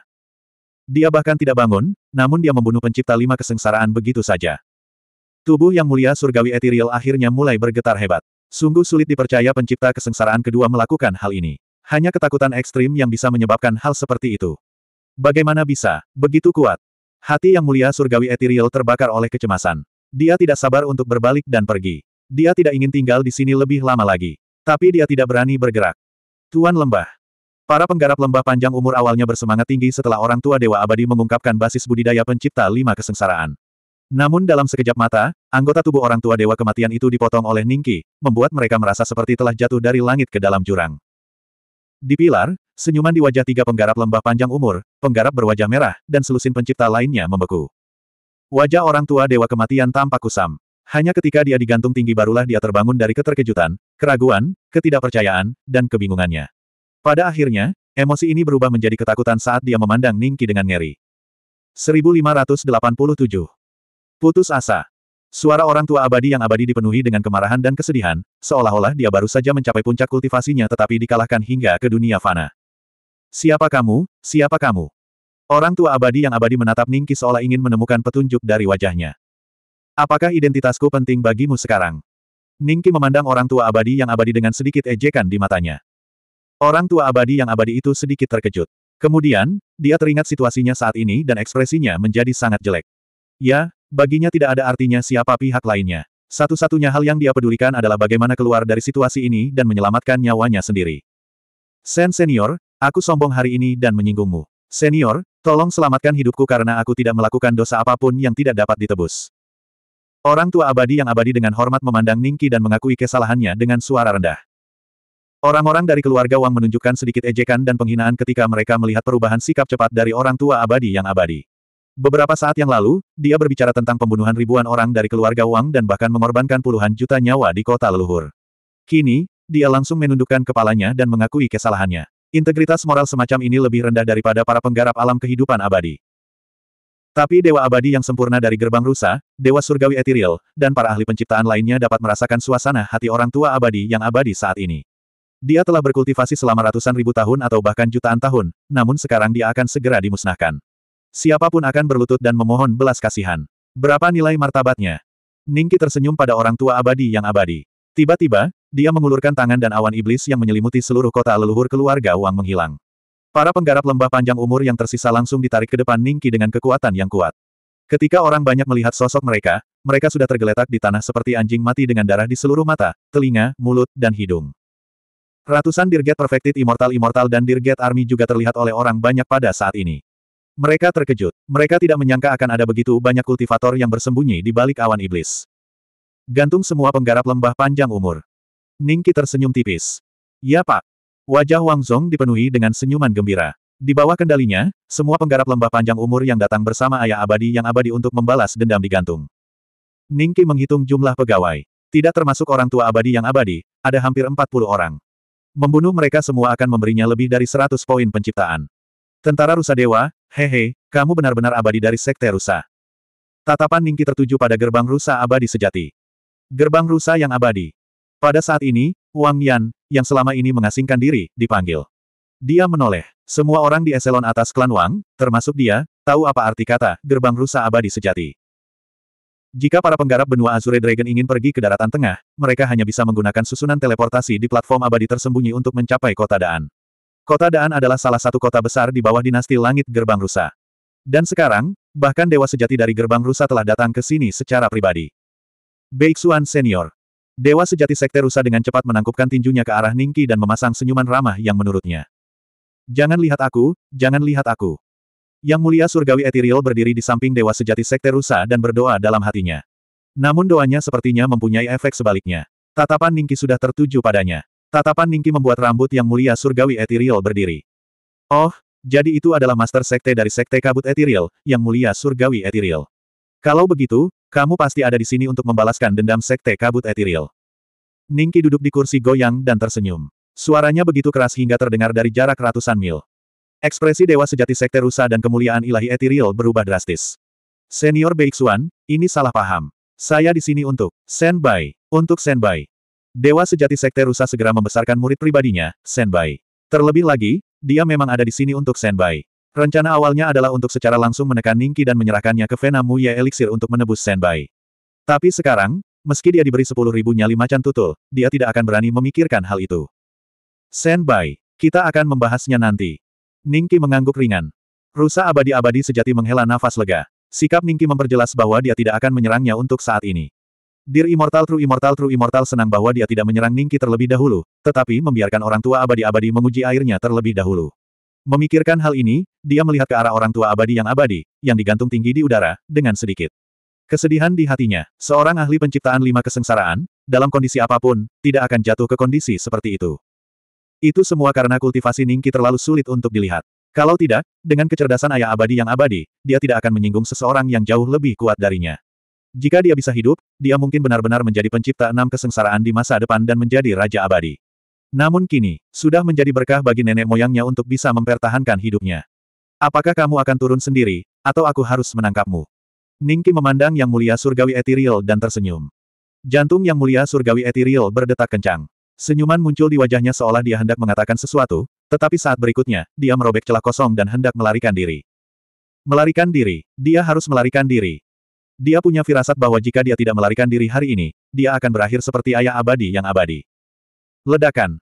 Dia bahkan tidak bangun, namun dia membunuh pencipta lima kesengsaraan begitu saja. Tubuh yang mulia surgawi etiril akhirnya mulai bergetar hebat. Sungguh sulit dipercaya pencipta kesengsaraan kedua melakukan hal ini. Hanya ketakutan ekstrim yang bisa menyebabkan hal seperti itu. Bagaimana bisa, begitu kuat? Hati yang mulia surgawi etiril terbakar oleh kecemasan. Dia tidak sabar untuk berbalik dan pergi. Dia tidak ingin tinggal di sini lebih lama lagi. Tapi dia tidak berani bergerak. Tuan Lembah. Para penggarap lembah panjang umur awalnya bersemangat tinggi setelah orang tua Dewa Abadi mengungkapkan basis budidaya pencipta lima kesengsaraan. Namun dalam sekejap mata, anggota tubuh orang tua Dewa Kematian itu dipotong oleh Ningki, membuat mereka merasa seperti telah jatuh dari langit ke dalam jurang. Di pilar, senyuman di wajah tiga penggarap lembah panjang umur, penggarap berwajah merah, dan selusin pencipta lainnya membeku. Wajah orang tua Dewa Kematian tampak kusam. Hanya ketika dia digantung tinggi barulah dia terbangun dari keterkejutan, keraguan, ketidakpercayaan, dan kebingungannya. Pada akhirnya, emosi ini berubah menjadi ketakutan saat dia memandang Ningki dengan ngeri. 1587. Putus asa. Suara orang tua abadi yang abadi dipenuhi dengan kemarahan dan kesedihan, seolah-olah dia baru saja mencapai puncak kultivasinya tetapi dikalahkan hingga ke dunia fana. Siapa kamu, siapa kamu? Orang tua abadi yang abadi menatap Ningki seolah ingin menemukan petunjuk dari wajahnya. Apakah identitasku penting bagimu sekarang? Ningki memandang orang tua abadi yang abadi dengan sedikit ejekan di matanya. Orang tua abadi yang abadi itu sedikit terkejut. Kemudian, dia teringat situasinya saat ini dan ekspresinya menjadi sangat jelek. Ya, baginya tidak ada artinya siapa pihak lainnya. Satu-satunya hal yang dia pedulikan adalah bagaimana keluar dari situasi ini dan menyelamatkan nyawanya sendiri. Sen senior, aku sombong hari ini dan menyinggungmu. Senior, Tolong selamatkan hidupku karena aku tidak melakukan dosa apapun yang tidak dapat ditebus. Orang tua abadi yang abadi dengan hormat memandang Ningki dan mengakui kesalahannya dengan suara rendah. Orang-orang dari keluarga Wang menunjukkan sedikit ejekan dan penghinaan ketika mereka melihat perubahan sikap cepat dari orang tua abadi yang abadi. Beberapa saat yang lalu, dia berbicara tentang pembunuhan ribuan orang dari keluarga Wang dan bahkan mengorbankan puluhan juta nyawa di kota leluhur. Kini, dia langsung menundukkan kepalanya dan mengakui kesalahannya. Integritas moral semacam ini lebih rendah daripada para penggarap alam kehidupan abadi. Tapi Dewa Abadi yang sempurna dari gerbang rusa, Dewa Surgawi Etiril, dan para ahli penciptaan lainnya dapat merasakan suasana hati orang tua abadi yang abadi saat ini. Dia telah berkultivasi selama ratusan ribu tahun atau bahkan jutaan tahun, namun sekarang dia akan segera dimusnahkan. Siapapun akan berlutut dan memohon belas kasihan. Berapa nilai martabatnya? Ningki tersenyum pada orang tua abadi yang abadi. Tiba-tiba, dia mengulurkan tangan dan awan iblis yang menyelimuti seluruh kota leluhur keluarga Wang menghilang. Para penggarap lembah panjang umur yang tersisa langsung ditarik ke depan Ningki dengan kekuatan yang kuat. Ketika orang banyak melihat sosok mereka, mereka sudah tergeletak di tanah seperti anjing mati dengan darah di seluruh mata, telinga, mulut, dan hidung. Ratusan Dirget Perfected Immortal Immortal dan Dirget Army juga terlihat oleh orang banyak pada saat ini. Mereka terkejut. Mereka tidak menyangka akan ada begitu banyak kultivator yang bersembunyi di balik awan iblis. Gantung semua penggarap lembah panjang umur. Ningki tersenyum tipis. Ya pak. Wajah Wang Zong dipenuhi dengan senyuman gembira. Di bawah kendalinya, semua penggarap lembah panjang umur yang datang bersama ayah abadi yang abadi untuk membalas dendam digantung. Ningki menghitung jumlah pegawai. Tidak termasuk orang tua abadi yang abadi, ada hampir 40 orang. Membunuh mereka semua akan memberinya lebih dari 100 poin penciptaan. Tentara Rusa Dewa, hehe, kamu benar-benar abadi dari Sekte Rusa. Tatapan Ningki tertuju pada gerbang Rusa abadi sejati. Gerbang Rusa yang abadi. Pada saat ini, Wang Yan, yang selama ini mengasingkan diri, dipanggil. Dia menoleh. Semua orang di eselon atas klan Wang, termasuk dia, tahu apa arti kata gerbang rusa abadi sejati. Jika para penggarap benua Azure Dragon ingin pergi ke daratan tengah, mereka hanya bisa menggunakan susunan teleportasi di platform abadi tersembunyi untuk mencapai kota Daan. Kota Daan adalah salah satu kota besar di bawah dinasti langit gerbang rusa. Dan sekarang, bahkan dewa sejati dari gerbang rusa telah datang ke sini secara pribadi. Beixuan Senior, Dewa sejati Sekte Rusa dengan cepat menangkupkan tinjunya ke arah Ningki dan memasang senyuman ramah yang menurutnya. Jangan lihat aku, jangan lihat aku. Yang mulia surgawi Ethereal berdiri di samping Dewa sejati Sekte Rusa dan berdoa dalam hatinya. Namun doanya sepertinya mempunyai efek sebaliknya. Tatapan Ningki sudah tertuju padanya. Tatapan Ningki membuat rambut yang mulia surgawi Ethereal berdiri. Oh, jadi itu adalah Master Sekte dari Sekte Kabut Ethereal, yang mulia surgawi Ethereal. Kalau begitu, kamu pasti ada di sini untuk membalaskan dendam Sekte Kabut Etiril. Ningki duduk di kursi goyang dan tersenyum. Suaranya begitu keras hingga terdengar dari jarak ratusan mil. Ekspresi dewa sejati Sekte Rusa dan kemuliaan ilahi Etiril berubah drastis. Senior Beixuan, ini salah paham. Saya di sini untuk Senbai, untuk Senbai. Dewa sejati Sekte Rusa segera membesarkan murid pribadinya, Senbai. Terlebih lagi, dia memang ada di sini untuk Senbai. Rencana awalnya adalah untuk secara langsung menekan Ningki dan menyerahkannya ke Venamu Ye Elixir untuk menebus Senbai. Tapi sekarang, meski dia diberi sepuluh ribu nyali macan tutul, dia tidak akan berani memikirkan hal itu. Senbai, kita akan membahasnya nanti. Ningki mengangguk ringan. Rusa abadi-abadi sejati menghela nafas lega. Sikap Ningki memperjelas bahwa dia tidak akan menyerangnya untuk saat ini. Dir Immortal True Immortal True Immortal senang bahwa dia tidak menyerang Ningki terlebih dahulu, tetapi membiarkan orang tua abadi-abadi menguji airnya terlebih dahulu. Memikirkan hal ini, dia melihat ke arah orang tua abadi yang abadi, yang digantung tinggi di udara, dengan sedikit kesedihan di hatinya. Seorang ahli penciptaan lima kesengsaraan, dalam kondisi apapun, tidak akan jatuh ke kondisi seperti itu. Itu semua karena kultivasi Ningki terlalu sulit untuk dilihat. Kalau tidak, dengan kecerdasan ayah abadi yang abadi, dia tidak akan menyinggung seseorang yang jauh lebih kuat darinya. Jika dia bisa hidup, dia mungkin benar-benar menjadi pencipta enam kesengsaraan di masa depan dan menjadi raja abadi. Namun kini, sudah menjadi berkah bagi nenek moyangnya untuk bisa mempertahankan hidupnya. Apakah kamu akan turun sendiri, atau aku harus menangkapmu? Ningki memandang Yang Mulia Surgawi Etiril dan tersenyum. Jantung Yang Mulia Surgawi Etiril berdetak kencang. Senyuman muncul di wajahnya seolah dia hendak mengatakan sesuatu, tetapi saat berikutnya, dia merobek celah kosong dan hendak melarikan diri. Melarikan diri, dia harus melarikan diri. Dia punya firasat bahwa jika dia tidak melarikan diri hari ini, dia akan berakhir seperti ayah abadi yang abadi. Ledakan.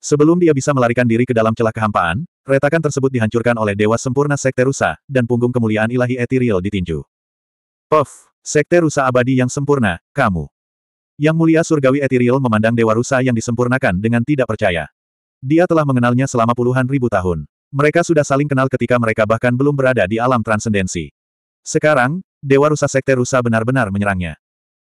Sebelum dia bisa melarikan diri ke dalam celah kehampaan, retakan tersebut dihancurkan oleh Dewa Sempurna Sekte Rusa, dan punggung kemuliaan ilahi Ethereal ditinju. Puff, Sekte Rusa Abadi yang sempurna, kamu. Yang mulia surgawi Ethereal memandang Dewa Rusa yang disempurnakan dengan tidak percaya. Dia telah mengenalnya selama puluhan ribu tahun. Mereka sudah saling kenal ketika mereka bahkan belum berada di alam transendensi. Sekarang, Dewa Rusa Sekte Rusa benar-benar menyerangnya.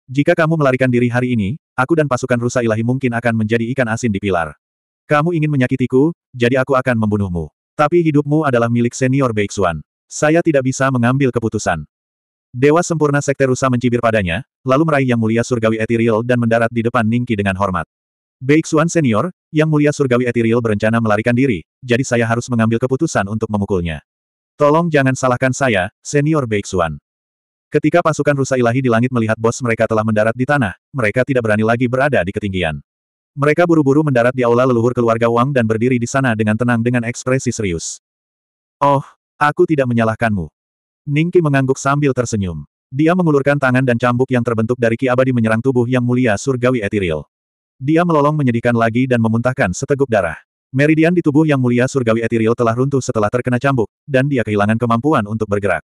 Jika kamu melarikan diri hari ini, aku dan pasukan rusa ilahi mungkin akan menjadi ikan asin di pilar. Kamu ingin menyakitiku, jadi aku akan membunuhmu. Tapi hidupmu adalah milik senior Beixuan. Saya tidak bisa mengambil keputusan. Dewa sempurna Sekte Rusa mencibir padanya, lalu meraih Yang Mulia Surgawi Etiril dan mendarat di depan Ningki dengan hormat. Beixuan Senior, Yang Mulia Surgawi Etiril berencana melarikan diri, jadi saya harus mengambil keputusan untuk memukulnya. Tolong jangan salahkan saya, Senior Beixuan. Ketika pasukan rusa ilahi di langit melihat bos mereka telah mendarat di tanah, mereka tidak berani lagi berada di ketinggian. Mereka buru-buru mendarat di aula leluhur keluarga Wang dan berdiri di sana dengan tenang dengan ekspresi serius. Oh, aku tidak menyalahkanmu. Ningki mengangguk sambil tersenyum. Dia mengulurkan tangan dan cambuk yang terbentuk dari ki abadi menyerang tubuh yang mulia surgawi etiril. Dia melolong menyedihkan lagi dan memuntahkan seteguk darah. Meridian di tubuh yang mulia surgawi etiril telah runtuh setelah terkena cambuk, dan dia kehilangan kemampuan untuk bergerak.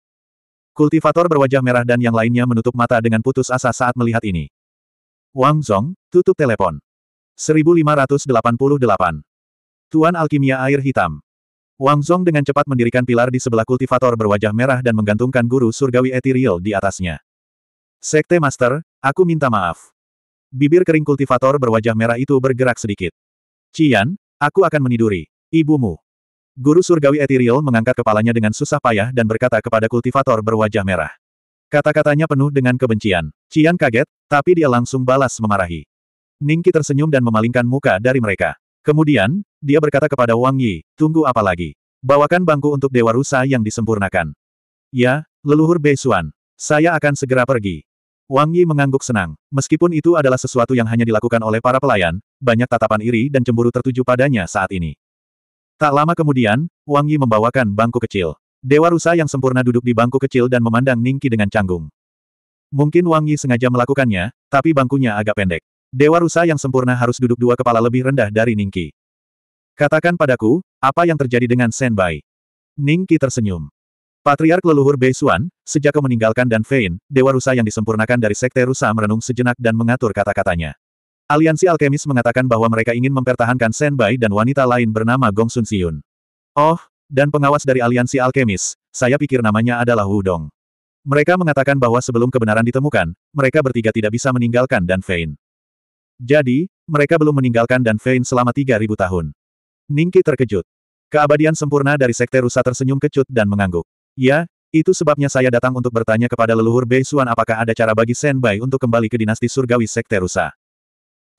Kultivator berwajah merah dan yang lainnya menutup mata dengan putus asa saat melihat ini. Wang Zong, tutup telepon. 1588. Tuan Alkimia Air Hitam. Wang Zong dengan cepat mendirikan pilar di sebelah kultivator berwajah merah dan menggantungkan guru surgawi etiril di atasnya. Sekte Master, aku minta maaf. Bibir kering kultivator berwajah merah itu bergerak sedikit. Cian, aku akan meniduri. Ibumu. Guru surgawi etiril mengangkat kepalanya dengan susah payah dan berkata kepada kultivator berwajah merah. Kata-katanya penuh dengan kebencian. Cian kaget, tapi dia langsung balas memarahi. Ningki tersenyum dan memalingkan muka dari mereka. Kemudian, dia berkata kepada Wang Yi, tunggu apa lagi? Bawakan bangku untuk Dewa Rusa yang disempurnakan. Ya, leluhur Beisuan. Saya akan segera pergi. Wang Yi mengangguk senang. Meskipun itu adalah sesuatu yang hanya dilakukan oleh para pelayan, banyak tatapan iri dan cemburu tertuju padanya saat ini. Tak lama kemudian, Wang Yi membawakan bangku kecil. Dewa rusa yang sempurna duduk di bangku kecil dan memandang Ningki dengan canggung. Mungkin Wang Yi sengaja melakukannya, tapi bangkunya agak pendek. Dewa rusa yang sempurna harus duduk dua kepala lebih rendah dari Ningki. Katakan padaku, apa yang terjadi dengan Senbai? Ningki tersenyum. Patriark leluhur Bei Beisuan, sejak kau meninggalkan Dan Fein, dewa rusa yang disempurnakan dari sekte rusa merenung sejenak dan mengatur kata-katanya. Aliansi Alkemis mengatakan bahwa mereka ingin mempertahankan Senbai dan wanita lain bernama Gong Sun Siun. Oh, dan pengawas dari Aliansi Alkemis, saya pikir namanya adalah Wu Dong. Mereka mengatakan bahwa sebelum kebenaran ditemukan, mereka bertiga tidak bisa meninggalkan Dan Fein. Jadi, mereka belum meninggalkan Dan Fein selama 3000 tahun. Ningki terkejut. Keabadian sempurna dari Sekte Rusa tersenyum kecut dan mengangguk. Ya, itu sebabnya saya datang untuk bertanya kepada leluhur Bei Xuan apakah ada cara bagi Senbai untuk kembali ke dinasti surgawi Sekte Rusa.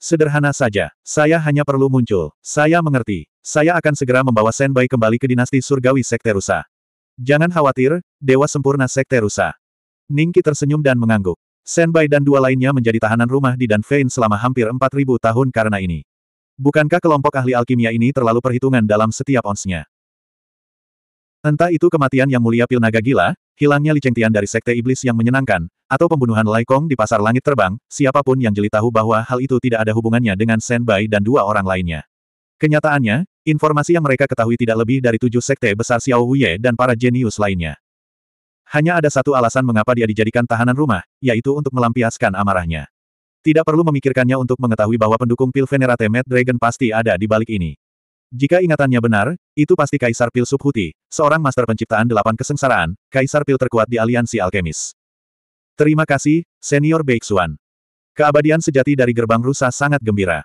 Sederhana saja, saya hanya perlu muncul, saya mengerti, saya akan segera membawa Senbai kembali ke dinasti surgawi Sekte Rusa. Jangan khawatir, Dewa Sempurna Sekte Rusa. Ningki tersenyum dan mengangguk. Senbai dan dua lainnya menjadi tahanan rumah di Danfein selama hampir 4.000 tahun karena ini. Bukankah kelompok ahli alkimia ini terlalu perhitungan dalam setiap onsnya? Entah itu kematian yang mulia pil naga gila, hilangnya Li Chengtian dari sekte iblis yang menyenangkan, atau pembunuhan Lai Kong di pasar langit terbang, siapapun yang jeli tahu bahwa hal itu tidak ada hubungannya dengan Shen Bai dan dua orang lainnya. Kenyataannya, informasi yang mereka ketahui tidak lebih dari tujuh sekte besar Xiao Wuye dan para jenius lainnya. Hanya ada satu alasan mengapa dia dijadikan tahanan rumah, yaitu untuk melampiaskan amarahnya. Tidak perlu memikirkannya untuk mengetahui bahwa pendukung pil Venerate Mad Dragon pasti ada di balik ini. Jika ingatannya benar, itu pasti Kaisar Pil Subhuti, seorang master penciptaan delapan kesengsaraan, Kaisar Pil terkuat di aliansi alkemis. Terima kasih, Senior Baeksuan. Keabadian sejati dari gerbang rusa sangat gembira.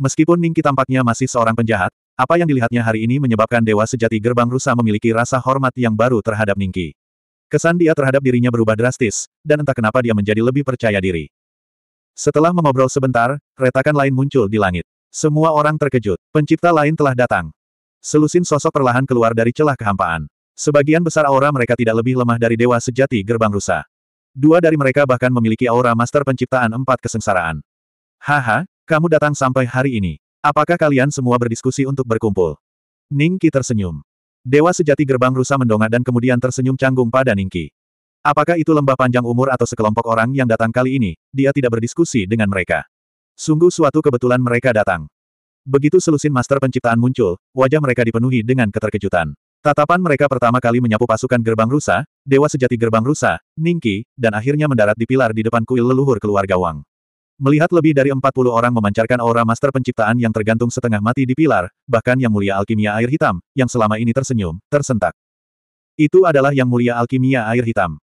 Meskipun Ningki tampaknya masih seorang penjahat, apa yang dilihatnya hari ini menyebabkan Dewa Sejati Gerbang Rusa memiliki rasa hormat yang baru terhadap Ningki. Kesan dia terhadap dirinya berubah drastis, dan entah kenapa dia menjadi lebih percaya diri. Setelah mengobrol sebentar, retakan lain muncul di langit. Semua orang terkejut. Pencipta lain telah datang. Selusin sosok perlahan keluar dari celah kehampaan. Sebagian besar aura mereka tidak lebih lemah dari dewa sejati gerbang rusa. Dua dari mereka bahkan memiliki aura master penciptaan empat kesengsaraan. Haha, kamu datang sampai hari ini. Apakah kalian semua berdiskusi untuk berkumpul? Ningki tersenyum. Dewa sejati gerbang rusa mendongak dan kemudian tersenyum canggung pada Ningki. Apakah itu lembah panjang umur atau sekelompok orang yang datang kali ini, dia tidak berdiskusi dengan mereka. Sungguh suatu kebetulan mereka datang. Begitu selusin master penciptaan muncul, wajah mereka dipenuhi dengan keterkejutan. Tatapan mereka pertama kali menyapu pasukan gerbang rusa, dewa sejati gerbang rusa, Ningki, dan akhirnya mendarat di pilar di depan kuil leluhur keluarga Wang. Melihat lebih dari 40 orang memancarkan aura master penciptaan yang tergantung setengah mati di pilar, bahkan yang mulia alkimia air hitam, yang selama ini tersenyum, tersentak. Itu adalah yang mulia alkimia air hitam.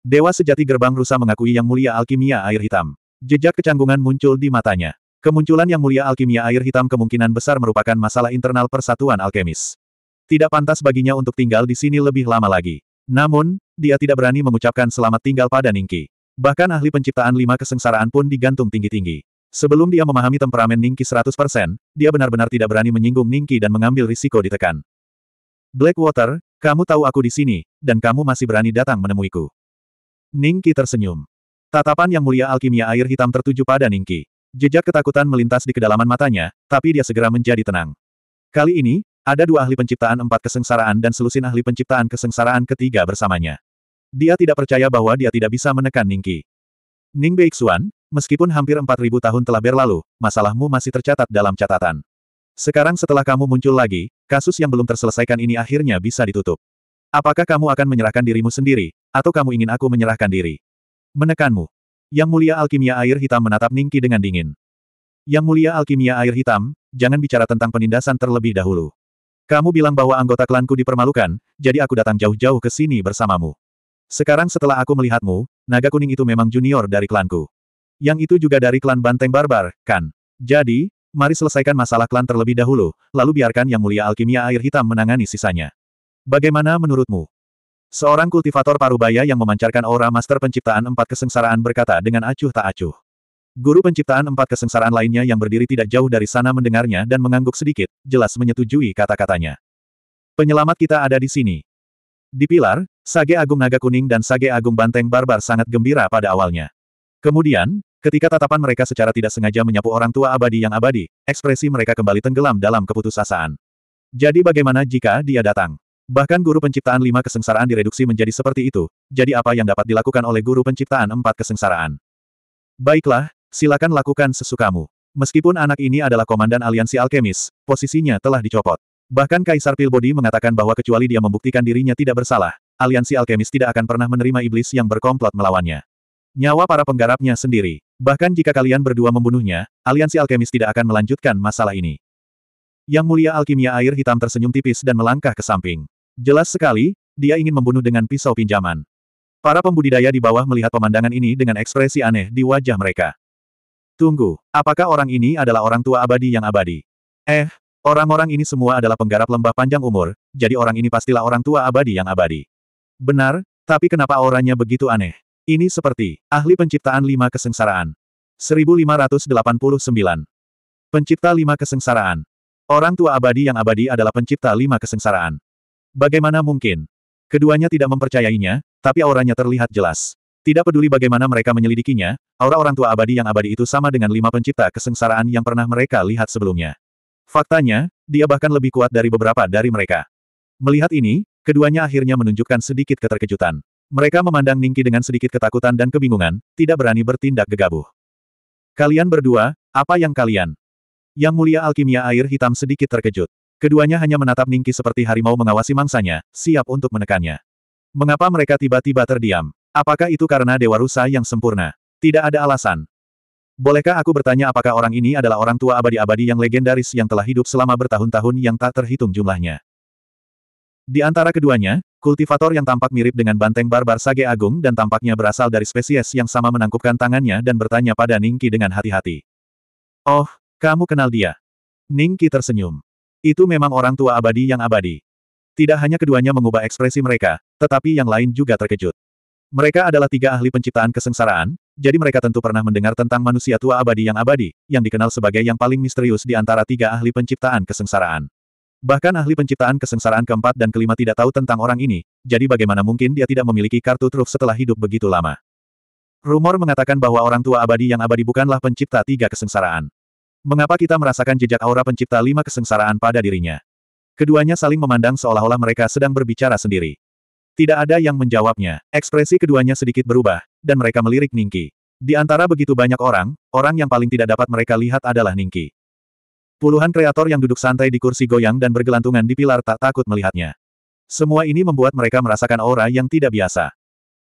Dewa sejati gerbang rusa mengakui yang mulia alkimia air hitam. Jejak kecanggungan muncul di matanya. Kemunculan yang mulia alkimia air hitam kemungkinan besar merupakan masalah internal persatuan alkemis. Tidak pantas baginya untuk tinggal di sini lebih lama lagi. Namun, dia tidak berani mengucapkan selamat tinggal pada Ningki. Bahkan ahli penciptaan lima kesengsaraan pun digantung tinggi-tinggi. Sebelum dia memahami temperamen Ningki 100%, dia benar-benar tidak berani menyinggung Ningki dan mengambil risiko ditekan. Blackwater, kamu tahu aku di sini, dan kamu masih berani datang menemuiku. Ningki tersenyum. Tatapan yang mulia alkimia air hitam tertuju pada Ningki. Jejak ketakutan melintas di kedalaman matanya, tapi dia segera menjadi tenang. Kali ini, ada dua ahli penciptaan empat kesengsaraan dan selusin ahli penciptaan kesengsaraan ketiga bersamanya. Dia tidak percaya bahwa dia tidak bisa menekan Ningki. Ning Beixuan, meskipun hampir 4000 tahun telah berlalu, masalahmu masih tercatat dalam catatan. Sekarang setelah kamu muncul lagi, kasus yang belum terselesaikan ini akhirnya bisa ditutup. Apakah kamu akan menyerahkan dirimu sendiri, atau kamu ingin aku menyerahkan diri? Menekanmu. Yang mulia alkimia air hitam menatap Ningki dengan dingin. Yang mulia alkimia air hitam, jangan bicara tentang penindasan terlebih dahulu. Kamu bilang bahwa anggota klanku dipermalukan, jadi aku datang jauh-jauh ke sini bersamamu. Sekarang setelah aku melihatmu, naga kuning itu memang junior dari klanku. Yang itu juga dari klan Banteng Barbar, kan? Jadi, mari selesaikan masalah klan terlebih dahulu, lalu biarkan Yang Mulia Alkimia Air Hitam menangani sisanya. Bagaimana menurutmu? Seorang kultivator parubaya yang memancarkan aura master penciptaan empat kesengsaraan berkata dengan acuh tak acuh. Guru penciptaan empat kesengsaraan lainnya yang berdiri tidak jauh dari sana mendengarnya dan mengangguk sedikit, jelas menyetujui kata-katanya. Penyelamat kita ada di sini. Di pilar, Sage Agung Naga Kuning dan Sage Agung Banteng Barbar sangat gembira pada awalnya. Kemudian, ketika tatapan mereka secara tidak sengaja menyapu orang tua abadi yang abadi, ekspresi mereka kembali tenggelam dalam keputusasaan. Jadi bagaimana jika dia datang? Bahkan guru penciptaan lima kesengsaraan direduksi menjadi seperti itu, jadi apa yang dapat dilakukan oleh guru penciptaan empat kesengsaraan? Baiklah, silakan lakukan sesukamu. Meskipun anak ini adalah komandan aliansi alkemis, posisinya telah dicopot. Bahkan Kaisar Pilbody mengatakan bahwa kecuali dia membuktikan dirinya tidak bersalah, aliansi alkemis tidak akan pernah menerima iblis yang berkomplot melawannya. Nyawa para penggarapnya sendiri. Bahkan jika kalian berdua membunuhnya, aliansi alkemis tidak akan melanjutkan masalah ini. Yang mulia alkimia air hitam tersenyum tipis dan melangkah ke samping. Jelas sekali, dia ingin membunuh dengan pisau pinjaman. Para pembudidaya di bawah melihat pemandangan ini dengan ekspresi aneh di wajah mereka. Tunggu, apakah orang ini adalah orang tua abadi yang abadi? Eh, orang-orang ini semua adalah penggarap lembah panjang umur, jadi orang ini pastilah orang tua abadi yang abadi. Benar, tapi kenapa orangnya begitu aneh? Ini seperti, ahli penciptaan lima kesengsaraan. 1589. Pencipta lima kesengsaraan. Orang tua abadi yang abadi adalah pencipta lima kesengsaraan. Bagaimana mungkin? Keduanya tidak mempercayainya, tapi auranya terlihat jelas. Tidak peduli bagaimana mereka menyelidikinya, aura orang tua abadi yang abadi itu sama dengan lima pencipta kesengsaraan yang pernah mereka lihat sebelumnya. Faktanya, dia bahkan lebih kuat dari beberapa dari mereka. Melihat ini, keduanya akhirnya menunjukkan sedikit keterkejutan. Mereka memandang Ningki dengan sedikit ketakutan dan kebingungan, tidak berani bertindak gegabah. Kalian berdua, apa yang kalian? Yang mulia alkimia air hitam sedikit terkejut. Keduanya hanya menatap Ningki seperti harimau mengawasi mangsanya, siap untuk menekannya. Mengapa mereka tiba-tiba terdiam? Apakah itu karena Dewa Rusa yang sempurna? Tidak ada alasan. Bolehkah aku bertanya apakah orang ini adalah orang tua abadi-abadi yang legendaris yang telah hidup selama bertahun-tahun yang tak terhitung jumlahnya? Di antara keduanya, kultivator yang tampak mirip dengan banteng barbar Sage Agung dan tampaknya berasal dari spesies yang sama menangkupkan tangannya dan bertanya pada Ningki dengan hati-hati. Oh, kamu kenal dia. Ningki tersenyum. Itu memang orang tua abadi yang abadi. Tidak hanya keduanya mengubah ekspresi mereka, tetapi yang lain juga terkejut. Mereka adalah tiga ahli penciptaan kesengsaraan, jadi mereka tentu pernah mendengar tentang manusia tua abadi yang abadi, yang dikenal sebagai yang paling misterius di antara tiga ahli penciptaan kesengsaraan. Bahkan ahli penciptaan kesengsaraan keempat dan kelima tidak tahu tentang orang ini, jadi bagaimana mungkin dia tidak memiliki kartu truf setelah hidup begitu lama. Rumor mengatakan bahwa orang tua abadi yang abadi bukanlah pencipta tiga kesengsaraan. Mengapa kita merasakan jejak aura pencipta lima kesengsaraan pada dirinya? Keduanya saling memandang seolah-olah mereka sedang berbicara sendiri. Tidak ada yang menjawabnya. Ekspresi keduanya sedikit berubah, dan mereka melirik Ningki. Di antara begitu banyak orang, orang yang paling tidak dapat mereka lihat adalah Ningki. Puluhan kreator yang duduk santai di kursi goyang dan bergelantungan di pilar tak takut melihatnya. Semua ini membuat mereka merasakan aura yang tidak biasa.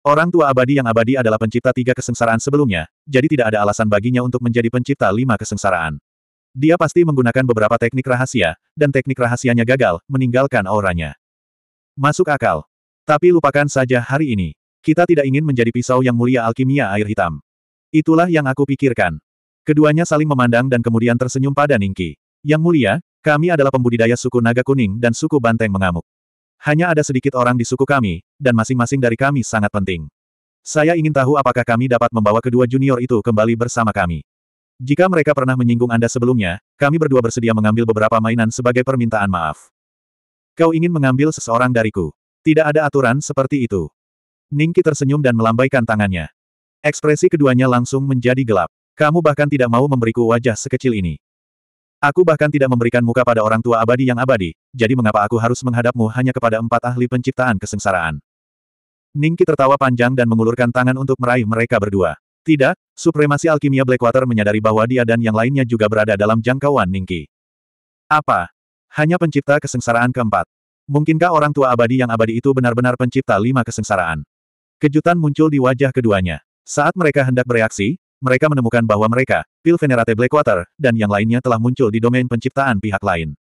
Orang tua abadi yang abadi adalah pencipta tiga kesengsaraan sebelumnya, jadi tidak ada alasan baginya untuk menjadi pencipta lima kesengsaraan. Dia pasti menggunakan beberapa teknik rahasia, dan teknik rahasianya gagal, meninggalkan auranya. Masuk akal. Tapi lupakan saja hari ini. Kita tidak ingin menjadi pisau yang mulia alkimia air hitam. Itulah yang aku pikirkan. Keduanya saling memandang dan kemudian tersenyum pada Ningki. Yang mulia, kami adalah pembudidaya suku naga kuning dan suku banteng mengamuk. Hanya ada sedikit orang di suku kami, dan masing-masing dari kami sangat penting. Saya ingin tahu apakah kami dapat membawa kedua junior itu kembali bersama kami. Jika mereka pernah menyinggung Anda sebelumnya, kami berdua bersedia mengambil beberapa mainan sebagai permintaan maaf. Kau ingin mengambil seseorang dariku. Tidak ada aturan seperti itu. Ningki tersenyum dan melambaikan tangannya. Ekspresi keduanya langsung menjadi gelap. Kamu bahkan tidak mau memberiku wajah sekecil ini. Aku bahkan tidak memberikan muka pada orang tua abadi yang abadi, jadi mengapa aku harus menghadapmu hanya kepada empat ahli penciptaan kesengsaraan? Ningki tertawa panjang dan mengulurkan tangan untuk meraih mereka berdua. Tidak, supremasi alkimia Blackwater menyadari bahwa dia dan yang lainnya juga berada dalam jangkauan Ningki. Apa? Hanya pencipta kesengsaraan keempat. Mungkinkah orang tua abadi yang abadi itu benar-benar pencipta lima kesengsaraan? Kejutan muncul di wajah keduanya. Saat mereka hendak bereaksi, mereka menemukan bahwa mereka, Pil Venerate Blackwater, dan yang lainnya telah muncul di domain penciptaan pihak lain.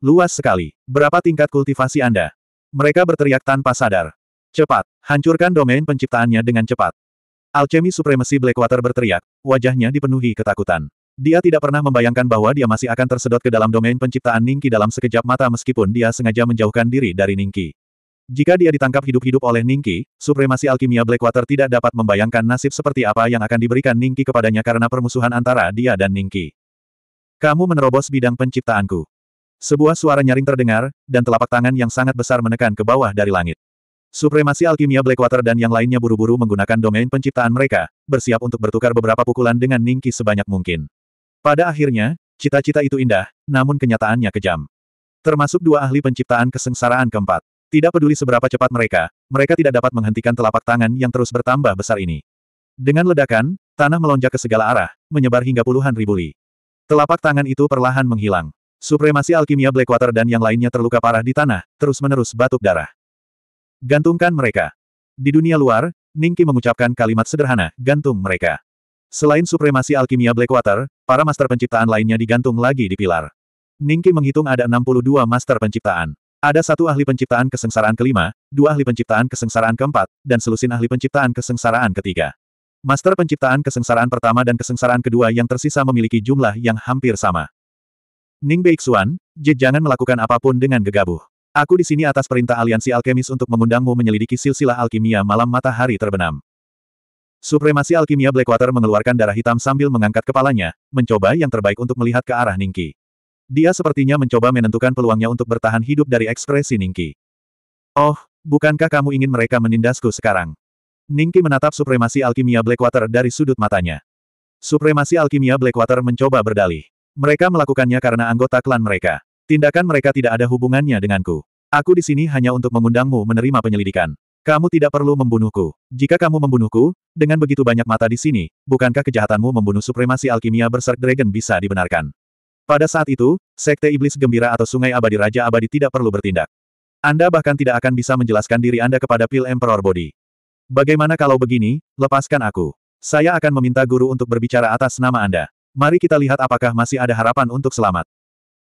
Luas sekali. Berapa tingkat kultivasi Anda? Mereka berteriak tanpa sadar. Cepat, hancurkan domain penciptaannya dengan cepat. Alchemy Supremacy Blackwater berteriak, wajahnya dipenuhi ketakutan. Dia tidak pernah membayangkan bahwa dia masih akan tersedot ke dalam domain penciptaan Ningki dalam sekejap mata meskipun dia sengaja menjauhkan diri dari Ningki. Jika dia ditangkap hidup-hidup oleh Ningki, supremasi alkimia Blackwater tidak dapat membayangkan nasib seperti apa yang akan diberikan Ningki kepadanya karena permusuhan antara dia dan Ningki. Kamu menerobos bidang penciptaanku. Sebuah suara nyaring terdengar, dan telapak tangan yang sangat besar menekan ke bawah dari langit. Supremasi alkimia Blackwater dan yang lainnya buru-buru menggunakan domain penciptaan mereka, bersiap untuk bertukar beberapa pukulan dengan Ningki sebanyak mungkin. Pada akhirnya, cita-cita itu indah, namun kenyataannya kejam. Termasuk dua ahli penciptaan kesengsaraan keempat. Tidak peduli seberapa cepat mereka, mereka tidak dapat menghentikan telapak tangan yang terus bertambah besar ini. Dengan ledakan, tanah melonjak ke segala arah, menyebar hingga puluhan ribu li. Telapak tangan itu perlahan menghilang. Supremasi alkimia Blackwater dan yang lainnya terluka parah di tanah, terus-menerus batuk darah. Gantungkan mereka. Di dunia luar, Ningki mengucapkan kalimat sederhana, gantung mereka. Selain supremasi alkimia Blackwater, para master penciptaan lainnya digantung lagi di pilar. Ningki menghitung ada 62 master penciptaan. Ada satu ahli penciptaan kesengsaraan kelima, dua ahli penciptaan kesengsaraan keempat, dan selusin ahli penciptaan kesengsaraan ketiga. Master penciptaan kesengsaraan pertama dan kesengsaraan kedua yang tersisa memiliki jumlah yang hampir sama. Ning Beixuan, J jangan melakukan apapun dengan gegabah. Aku di sini atas perintah aliansi alkemis untuk mengundangmu menyelidiki silsilah alkimia malam matahari terbenam. Supremasi alkimia Blackwater mengeluarkan darah hitam sambil mengangkat kepalanya, mencoba yang terbaik untuk melihat ke arah Ningki. Dia sepertinya mencoba menentukan peluangnya untuk bertahan hidup dari ekspresi Ningki. Oh, bukankah kamu ingin mereka menindasku sekarang? Ningki menatap supremasi alkimia Blackwater dari sudut matanya. Supremasi alkimia Blackwater mencoba berdalih. Mereka melakukannya karena anggota klan mereka. Tindakan mereka tidak ada hubungannya denganku. Aku di sini hanya untuk mengundangmu menerima penyelidikan. Kamu tidak perlu membunuhku. Jika kamu membunuhku, dengan begitu banyak mata di sini, bukankah kejahatanmu membunuh supremasi alkimia berserk dragon bisa dibenarkan? Pada saat itu, Sekte Iblis Gembira atau Sungai Abadi Raja Abadi tidak perlu bertindak. Anda bahkan tidak akan bisa menjelaskan diri Anda kepada Pil Emperor Body. Bagaimana kalau begini, lepaskan aku. Saya akan meminta guru untuk berbicara atas nama Anda. Mari kita lihat apakah masih ada harapan untuk selamat.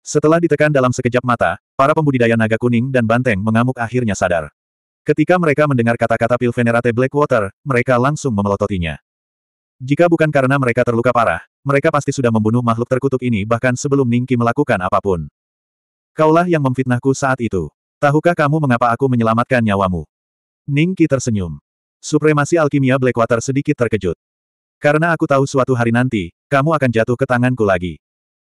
Setelah ditekan dalam sekejap mata, para pembudidaya naga kuning dan banteng mengamuk akhirnya sadar. Ketika mereka mendengar kata-kata Pil Venerate Blackwater, mereka langsung memelototinya. Jika bukan karena mereka terluka parah, mereka pasti sudah membunuh makhluk terkutuk ini bahkan sebelum Ningki melakukan apapun. Kaulah yang memfitnahku saat itu. Tahukah kamu mengapa aku menyelamatkan nyawamu? Ningki tersenyum. Supremasi alkimia Blackwater sedikit terkejut. Karena aku tahu suatu hari nanti, kamu akan jatuh ke tanganku lagi.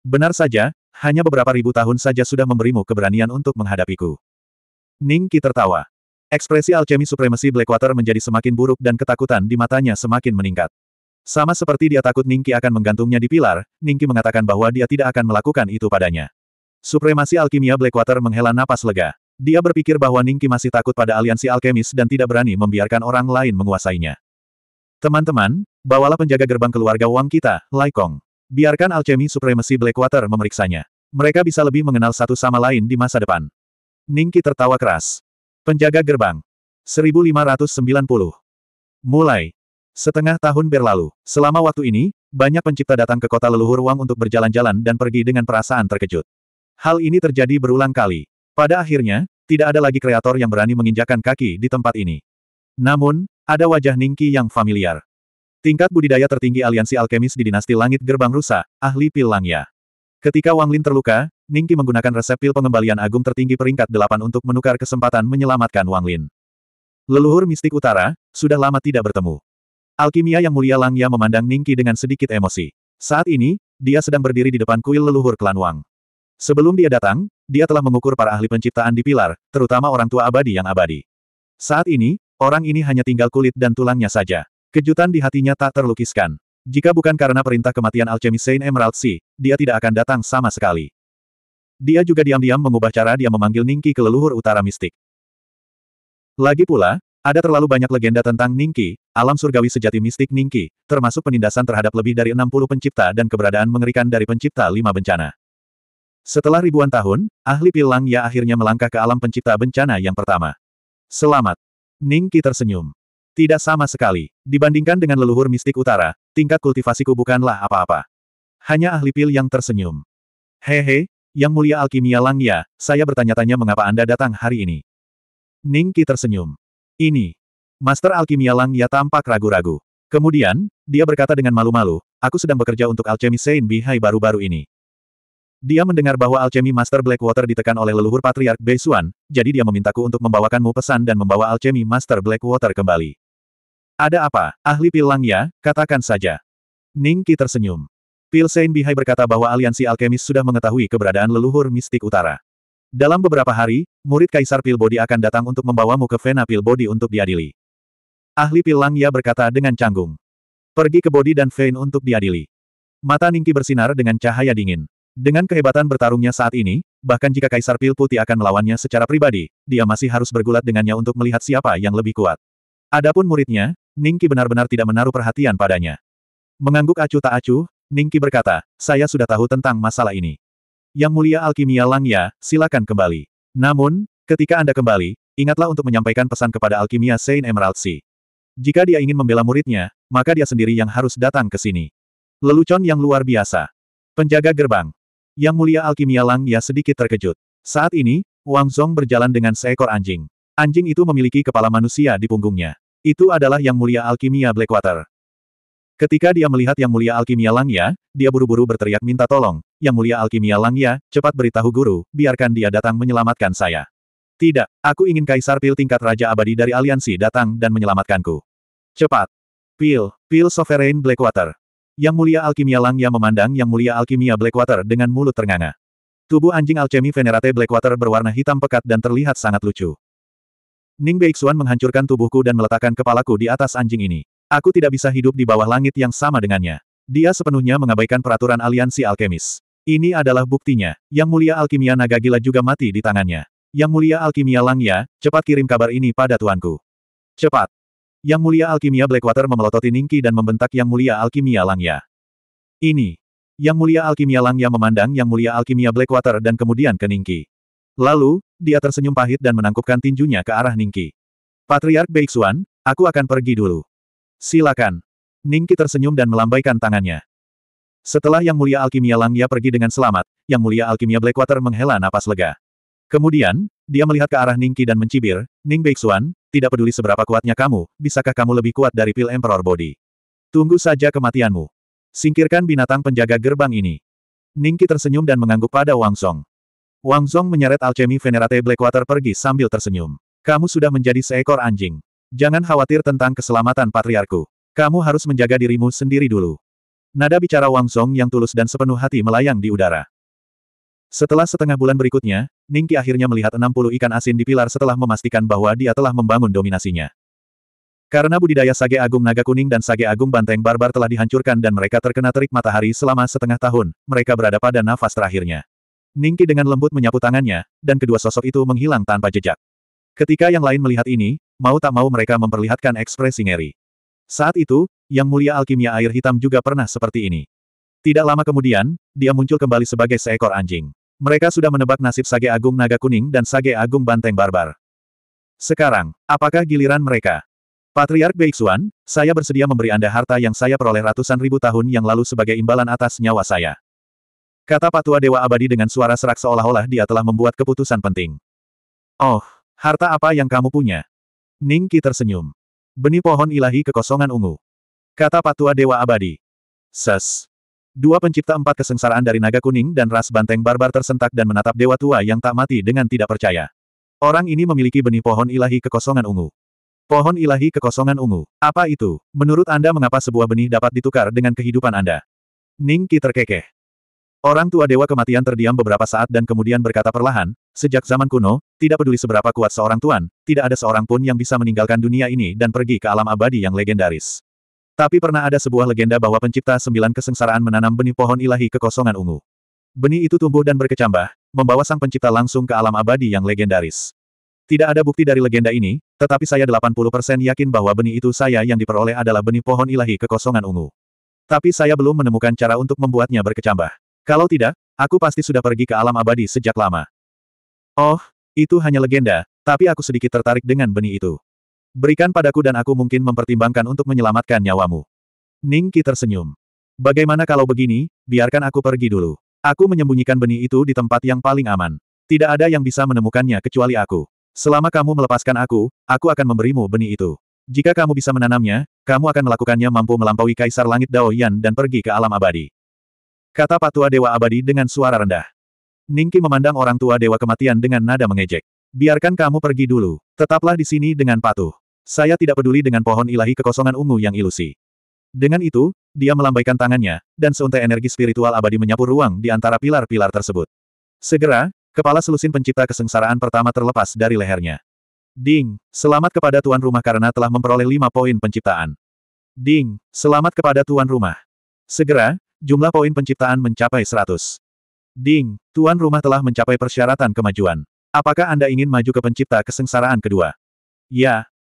Benar saja, hanya beberapa ribu tahun saja sudah memberimu keberanian untuk menghadapiku. Ningki tertawa. Ekspresi alchemy supremasi Blackwater menjadi semakin buruk dan ketakutan di matanya semakin meningkat. Sama seperti dia takut Ningki akan menggantungnya di pilar, Ningki mengatakan bahwa dia tidak akan melakukan itu padanya. Supremasi alkimia Blackwater menghela napas lega. Dia berpikir bahwa Ningki masih takut pada aliansi alkemis dan tidak berani membiarkan orang lain menguasainya. Teman-teman, bawalah penjaga gerbang keluarga Wang kita, Lai Kong. Biarkan alchemy supremasi Blackwater memeriksanya. Mereka bisa lebih mengenal satu sama lain di masa depan. Ningki tertawa keras. Penjaga gerbang. 1590. Mulai. Setengah tahun berlalu. Selama waktu ini, banyak pencipta datang ke kota leluhur Wang untuk berjalan-jalan dan pergi dengan perasaan terkejut. Hal ini terjadi berulang kali. Pada akhirnya, tidak ada lagi kreator yang berani menginjakan kaki di tempat ini. Namun, ada wajah Ningki yang familiar. Tingkat budidaya tertinggi aliansi alkemis di dinasti langit gerbang rusa, ahli pil Langya. Ketika Wang Lin terluka, Ningki menggunakan resep pil pengembalian agung tertinggi peringkat 8 untuk menukar kesempatan menyelamatkan Wang Lin. Leluhur mistik utara, sudah lama tidak bertemu. Alkimia yang mulia Langya memandang Ningki dengan sedikit emosi. Saat ini, dia sedang berdiri di depan kuil leluhur klan Wang. Sebelum dia datang, dia telah mengukur para ahli penciptaan di pilar, terutama orang tua abadi yang abadi. Saat ini, orang ini hanya tinggal kulit dan tulangnya saja. Kejutan di hatinya tak terlukiskan. Jika bukan karena perintah kematian alchemist Saint Emerald Sea, dia tidak akan datang sama sekali. Dia juga diam-diam mengubah cara dia memanggil Ningki ke leluhur utara mistik. Lagi pula, ada terlalu banyak legenda tentang Ningki, alam surgawi sejati mistik Ningki, termasuk penindasan terhadap lebih dari 60 pencipta dan keberadaan mengerikan dari pencipta lima bencana. Setelah ribuan tahun, ahli pilang ya akhirnya melangkah ke alam pencipta bencana yang pertama. Selamat. Ningki tersenyum. Tidak sama sekali. Dibandingkan dengan leluhur mistik utara, tingkat kultivasiku bukanlah apa-apa. Hanya ahli pil yang tersenyum. Hehe, yang mulia alkimia Langya, saya bertanya-tanya mengapa Anda datang hari ini. Ningki tersenyum. Ini, Master Alkimia Lang Ya tampak ragu-ragu. Kemudian, dia berkata dengan malu-malu, aku sedang bekerja untuk alchemy Saint Bihai baru-baru ini. Dia mendengar bahwa alchemy Master Blackwater ditekan oleh leluhur Patriark Beisuan, jadi dia memintaku untuk membawakanmu pesan dan membawa alchemy Master Blackwater kembali. Ada apa, ahli pil Lang Ya, katakan saja. Ning Qi tersenyum. Pil Saint Bihai berkata bahwa aliansi alkemis sudah mengetahui keberadaan leluhur mistik utara. Dalam beberapa hari, murid Kaisar Pilbody akan datang untuk membawamu ke Vena Pilbody untuk diadili. Ahli pilang ya berkata dengan canggung. Pergi ke Bodi dan Vein untuk diadili. Mata Ningki bersinar dengan cahaya dingin. Dengan kehebatan bertarungnya saat ini, bahkan jika Kaisar Pil Putih akan melawannya secara pribadi, dia masih harus bergulat dengannya untuk melihat siapa yang lebih kuat. Adapun muridnya, Ningki benar-benar tidak menaruh perhatian padanya. Mengangguk acuh tak acuh, Ningki berkata, saya sudah tahu tentang masalah ini. Yang mulia alkimia Langya, silakan kembali. Namun, ketika Anda kembali, ingatlah untuk menyampaikan pesan kepada alkimia Saint Emerald Sea. Jika dia ingin membela muridnya, maka dia sendiri yang harus datang ke sini. Lelucon yang luar biasa. Penjaga gerbang. Yang mulia alkimia Lang Ya sedikit terkejut. Saat ini, Wang Zhong berjalan dengan seekor anjing. Anjing itu memiliki kepala manusia di punggungnya. Itu adalah Yang Mulia Alkimia Blackwater. Ketika dia melihat Yang Mulia Alkimia Lang Ya, dia buru-buru berteriak minta tolong, Yang Mulia Alkimia Lang Ya, cepat beritahu guru, biarkan dia datang menyelamatkan saya. Tidak, aku ingin Kaisar Pil tingkat Raja Abadi dari Aliansi datang dan menyelamatkanku. Cepat. Pil, pil Sovereign Blackwater. Yang Mulia Alkimia Langya memandang Yang Mulia Alkimia Blackwater dengan mulut ternganga. Tubuh anjing alchemy Venerate Blackwater berwarna hitam pekat dan terlihat sangat lucu. Ning Beixuan menghancurkan tubuhku dan meletakkan kepalaku di atas anjing ini. Aku tidak bisa hidup di bawah langit yang sama dengannya. Dia sepenuhnya mengabaikan peraturan aliansi alkemis. Ini adalah buktinya. Yang Mulia Alkimia Naga Gila juga mati di tangannya. Yang Mulia Alkimia Langya, cepat kirim kabar ini pada tuanku. Cepat. Yang Mulia Alkimia Blackwater memelototi Ningki dan membentak Yang Mulia Alkimia Langya. Ini. Yang Mulia Alkimia Langya memandang Yang Mulia Alkimia Blackwater dan kemudian ke Ningki. Lalu, dia tersenyum pahit dan menangkupkan tinjunya ke arah Ningki. Patriark Beixuan, aku akan pergi dulu. Silakan. Ningki tersenyum dan melambaikan tangannya. Setelah Yang Mulia Alkimia Langya pergi dengan selamat, Yang Mulia Alkimia Blackwater menghela napas lega. Kemudian, dia melihat ke arah Ningki dan mencibir, Ning Beixuan, tidak peduli seberapa kuatnya kamu, bisakah kamu lebih kuat dari pil Emperor Body? Tunggu saja kematianmu. Singkirkan binatang penjaga gerbang ini. Ningki tersenyum dan mengangguk pada Wang Song. Wang Song menyeret alchemy Venerate Blackwater pergi sambil tersenyum. Kamu sudah menjadi seekor anjing. Jangan khawatir tentang keselamatan patriarku. Kamu harus menjaga dirimu sendiri dulu. Nada bicara Wang Song yang tulus dan sepenuh hati melayang di udara. Setelah setengah bulan berikutnya, Ningki akhirnya melihat 60 ikan asin di pilar setelah memastikan bahwa dia telah membangun dominasinya. Karena budidaya Sage Agung Naga Kuning dan Sage Agung Banteng Barbar telah dihancurkan dan mereka terkena terik matahari selama setengah tahun, mereka berada pada nafas terakhirnya. Ningki dengan lembut menyapu tangannya, dan kedua sosok itu menghilang tanpa jejak. Ketika yang lain melihat ini, mau tak mau mereka memperlihatkan ekspresi ngeri. Saat itu, Yang Mulia Alkimia Air Hitam juga pernah seperti ini. Tidak lama kemudian, dia muncul kembali sebagai seekor anjing. Mereka sudah menebak nasib Sage Agung Naga Kuning dan Sage Agung Banteng Barbar. Sekarang, apakah giliran mereka? Patriark Beixuan, saya bersedia memberi Anda harta yang saya peroleh ratusan ribu tahun yang lalu sebagai imbalan atas nyawa saya. Kata Patua Dewa Abadi dengan suara serak seolah-olah dia telah membuat keputusan penting. Oh, harta apa yang kamu punya? Ningki tersenyum. Benih pohon ilahi kekosongan ungu. Kata Patua Dewa Abadi. Ses. Dua pencipta empat kesengsaraan dari naga kuning dan ras banteng barbar tersentak dan menatap dewa tua yang tak mati dengan tidak percaya. Orang ini memiliki benih pohon ilahi kekosongan ungu. Pohon ilahi kekosongan ungu. Apa itu? Menurut Anda mengapa sebuah benih dapat ditukar dengan kehidupan Anda? Ning Ningki terkekeh. Orang tua dewa kematian terdiam beberapa saat dan kemudian berkata perlahan, sejak zaman kuno, tidak peduli seberapa kuat seorang tuan, tidak ada seorang pun yang bisa meninggalkan dunia ini dan pergi ke alam abadi yang legendaris. Tapi pernah ada sebuah legenda bahwa pencipta sembilan kesengsaraan menanam benih pohon ilahi kekosongan ungu. Benih itu tumbuh dan berkecambah, membawa sang pencipta langsung ke alam abadi yang legendaris. Tidak ada bukti dari legenda ini, tetapi saya 80% yakin bahwa benih itu saya yang diperoleh adalah benih pohon ilahi kekosongan ungu. Tapi saya belum menemukan cara untuk membuatnya berkecambah. Kalau tidak, aku pasti sudah pergi ke alam abadi sejak lama. Oh, itu hanya legenda, tapi aku sedikit tertarik dengan benih itu. Berikan padaku dan aku mungkin mempertimbangkan untuk menyelamatkan nyawamu. Ning Ningki tersenyum. Bagaimana kalau begini, biarkan aku pergi dulu. Aku menyembunyikan benih itu di tempat yang paling aman. Tidak ada yang bisa menemukannya kecuali aku. Selama kamu melepaskan aku, aku akan memberimu benih itu. Jika kamu bisa menanamnya, kamu akan melakukannya mampu melampaui Kaisar Langit Dao Yan dan pergi ke alam abadi. Kata Patua Dewa Abadi dengan suara rendah. Ningki memandang orang tua Dewa Kematian dengan nada mengejek. Biarkan kamu pergi dulu, tetaplah di sini dengan patuh. Saya tidak peduli dengan pohon ilahi kekosongan ungu yang ilusi. Dengan itu, dia melambaikan tangannya, dan seuntai energi spiritual abadi menyapu ruang di antara pilar-pilar tersebut. Segera, kepala selusin pencipta kesengsaraan pertama terlepas dari lehernya. Ding, selamat kepada tuan rumah karena telah memperoleh lima poin penciptaan. Ding, selamat kepada tuan rumah. Segera, jumlah poin penciptaan mencapai seratus. Ding, tuan rumah telah mencapai persyaratan kemajuan. Apakah Anda ingin maju ke pencipta kesengsaraan kedua? Ya,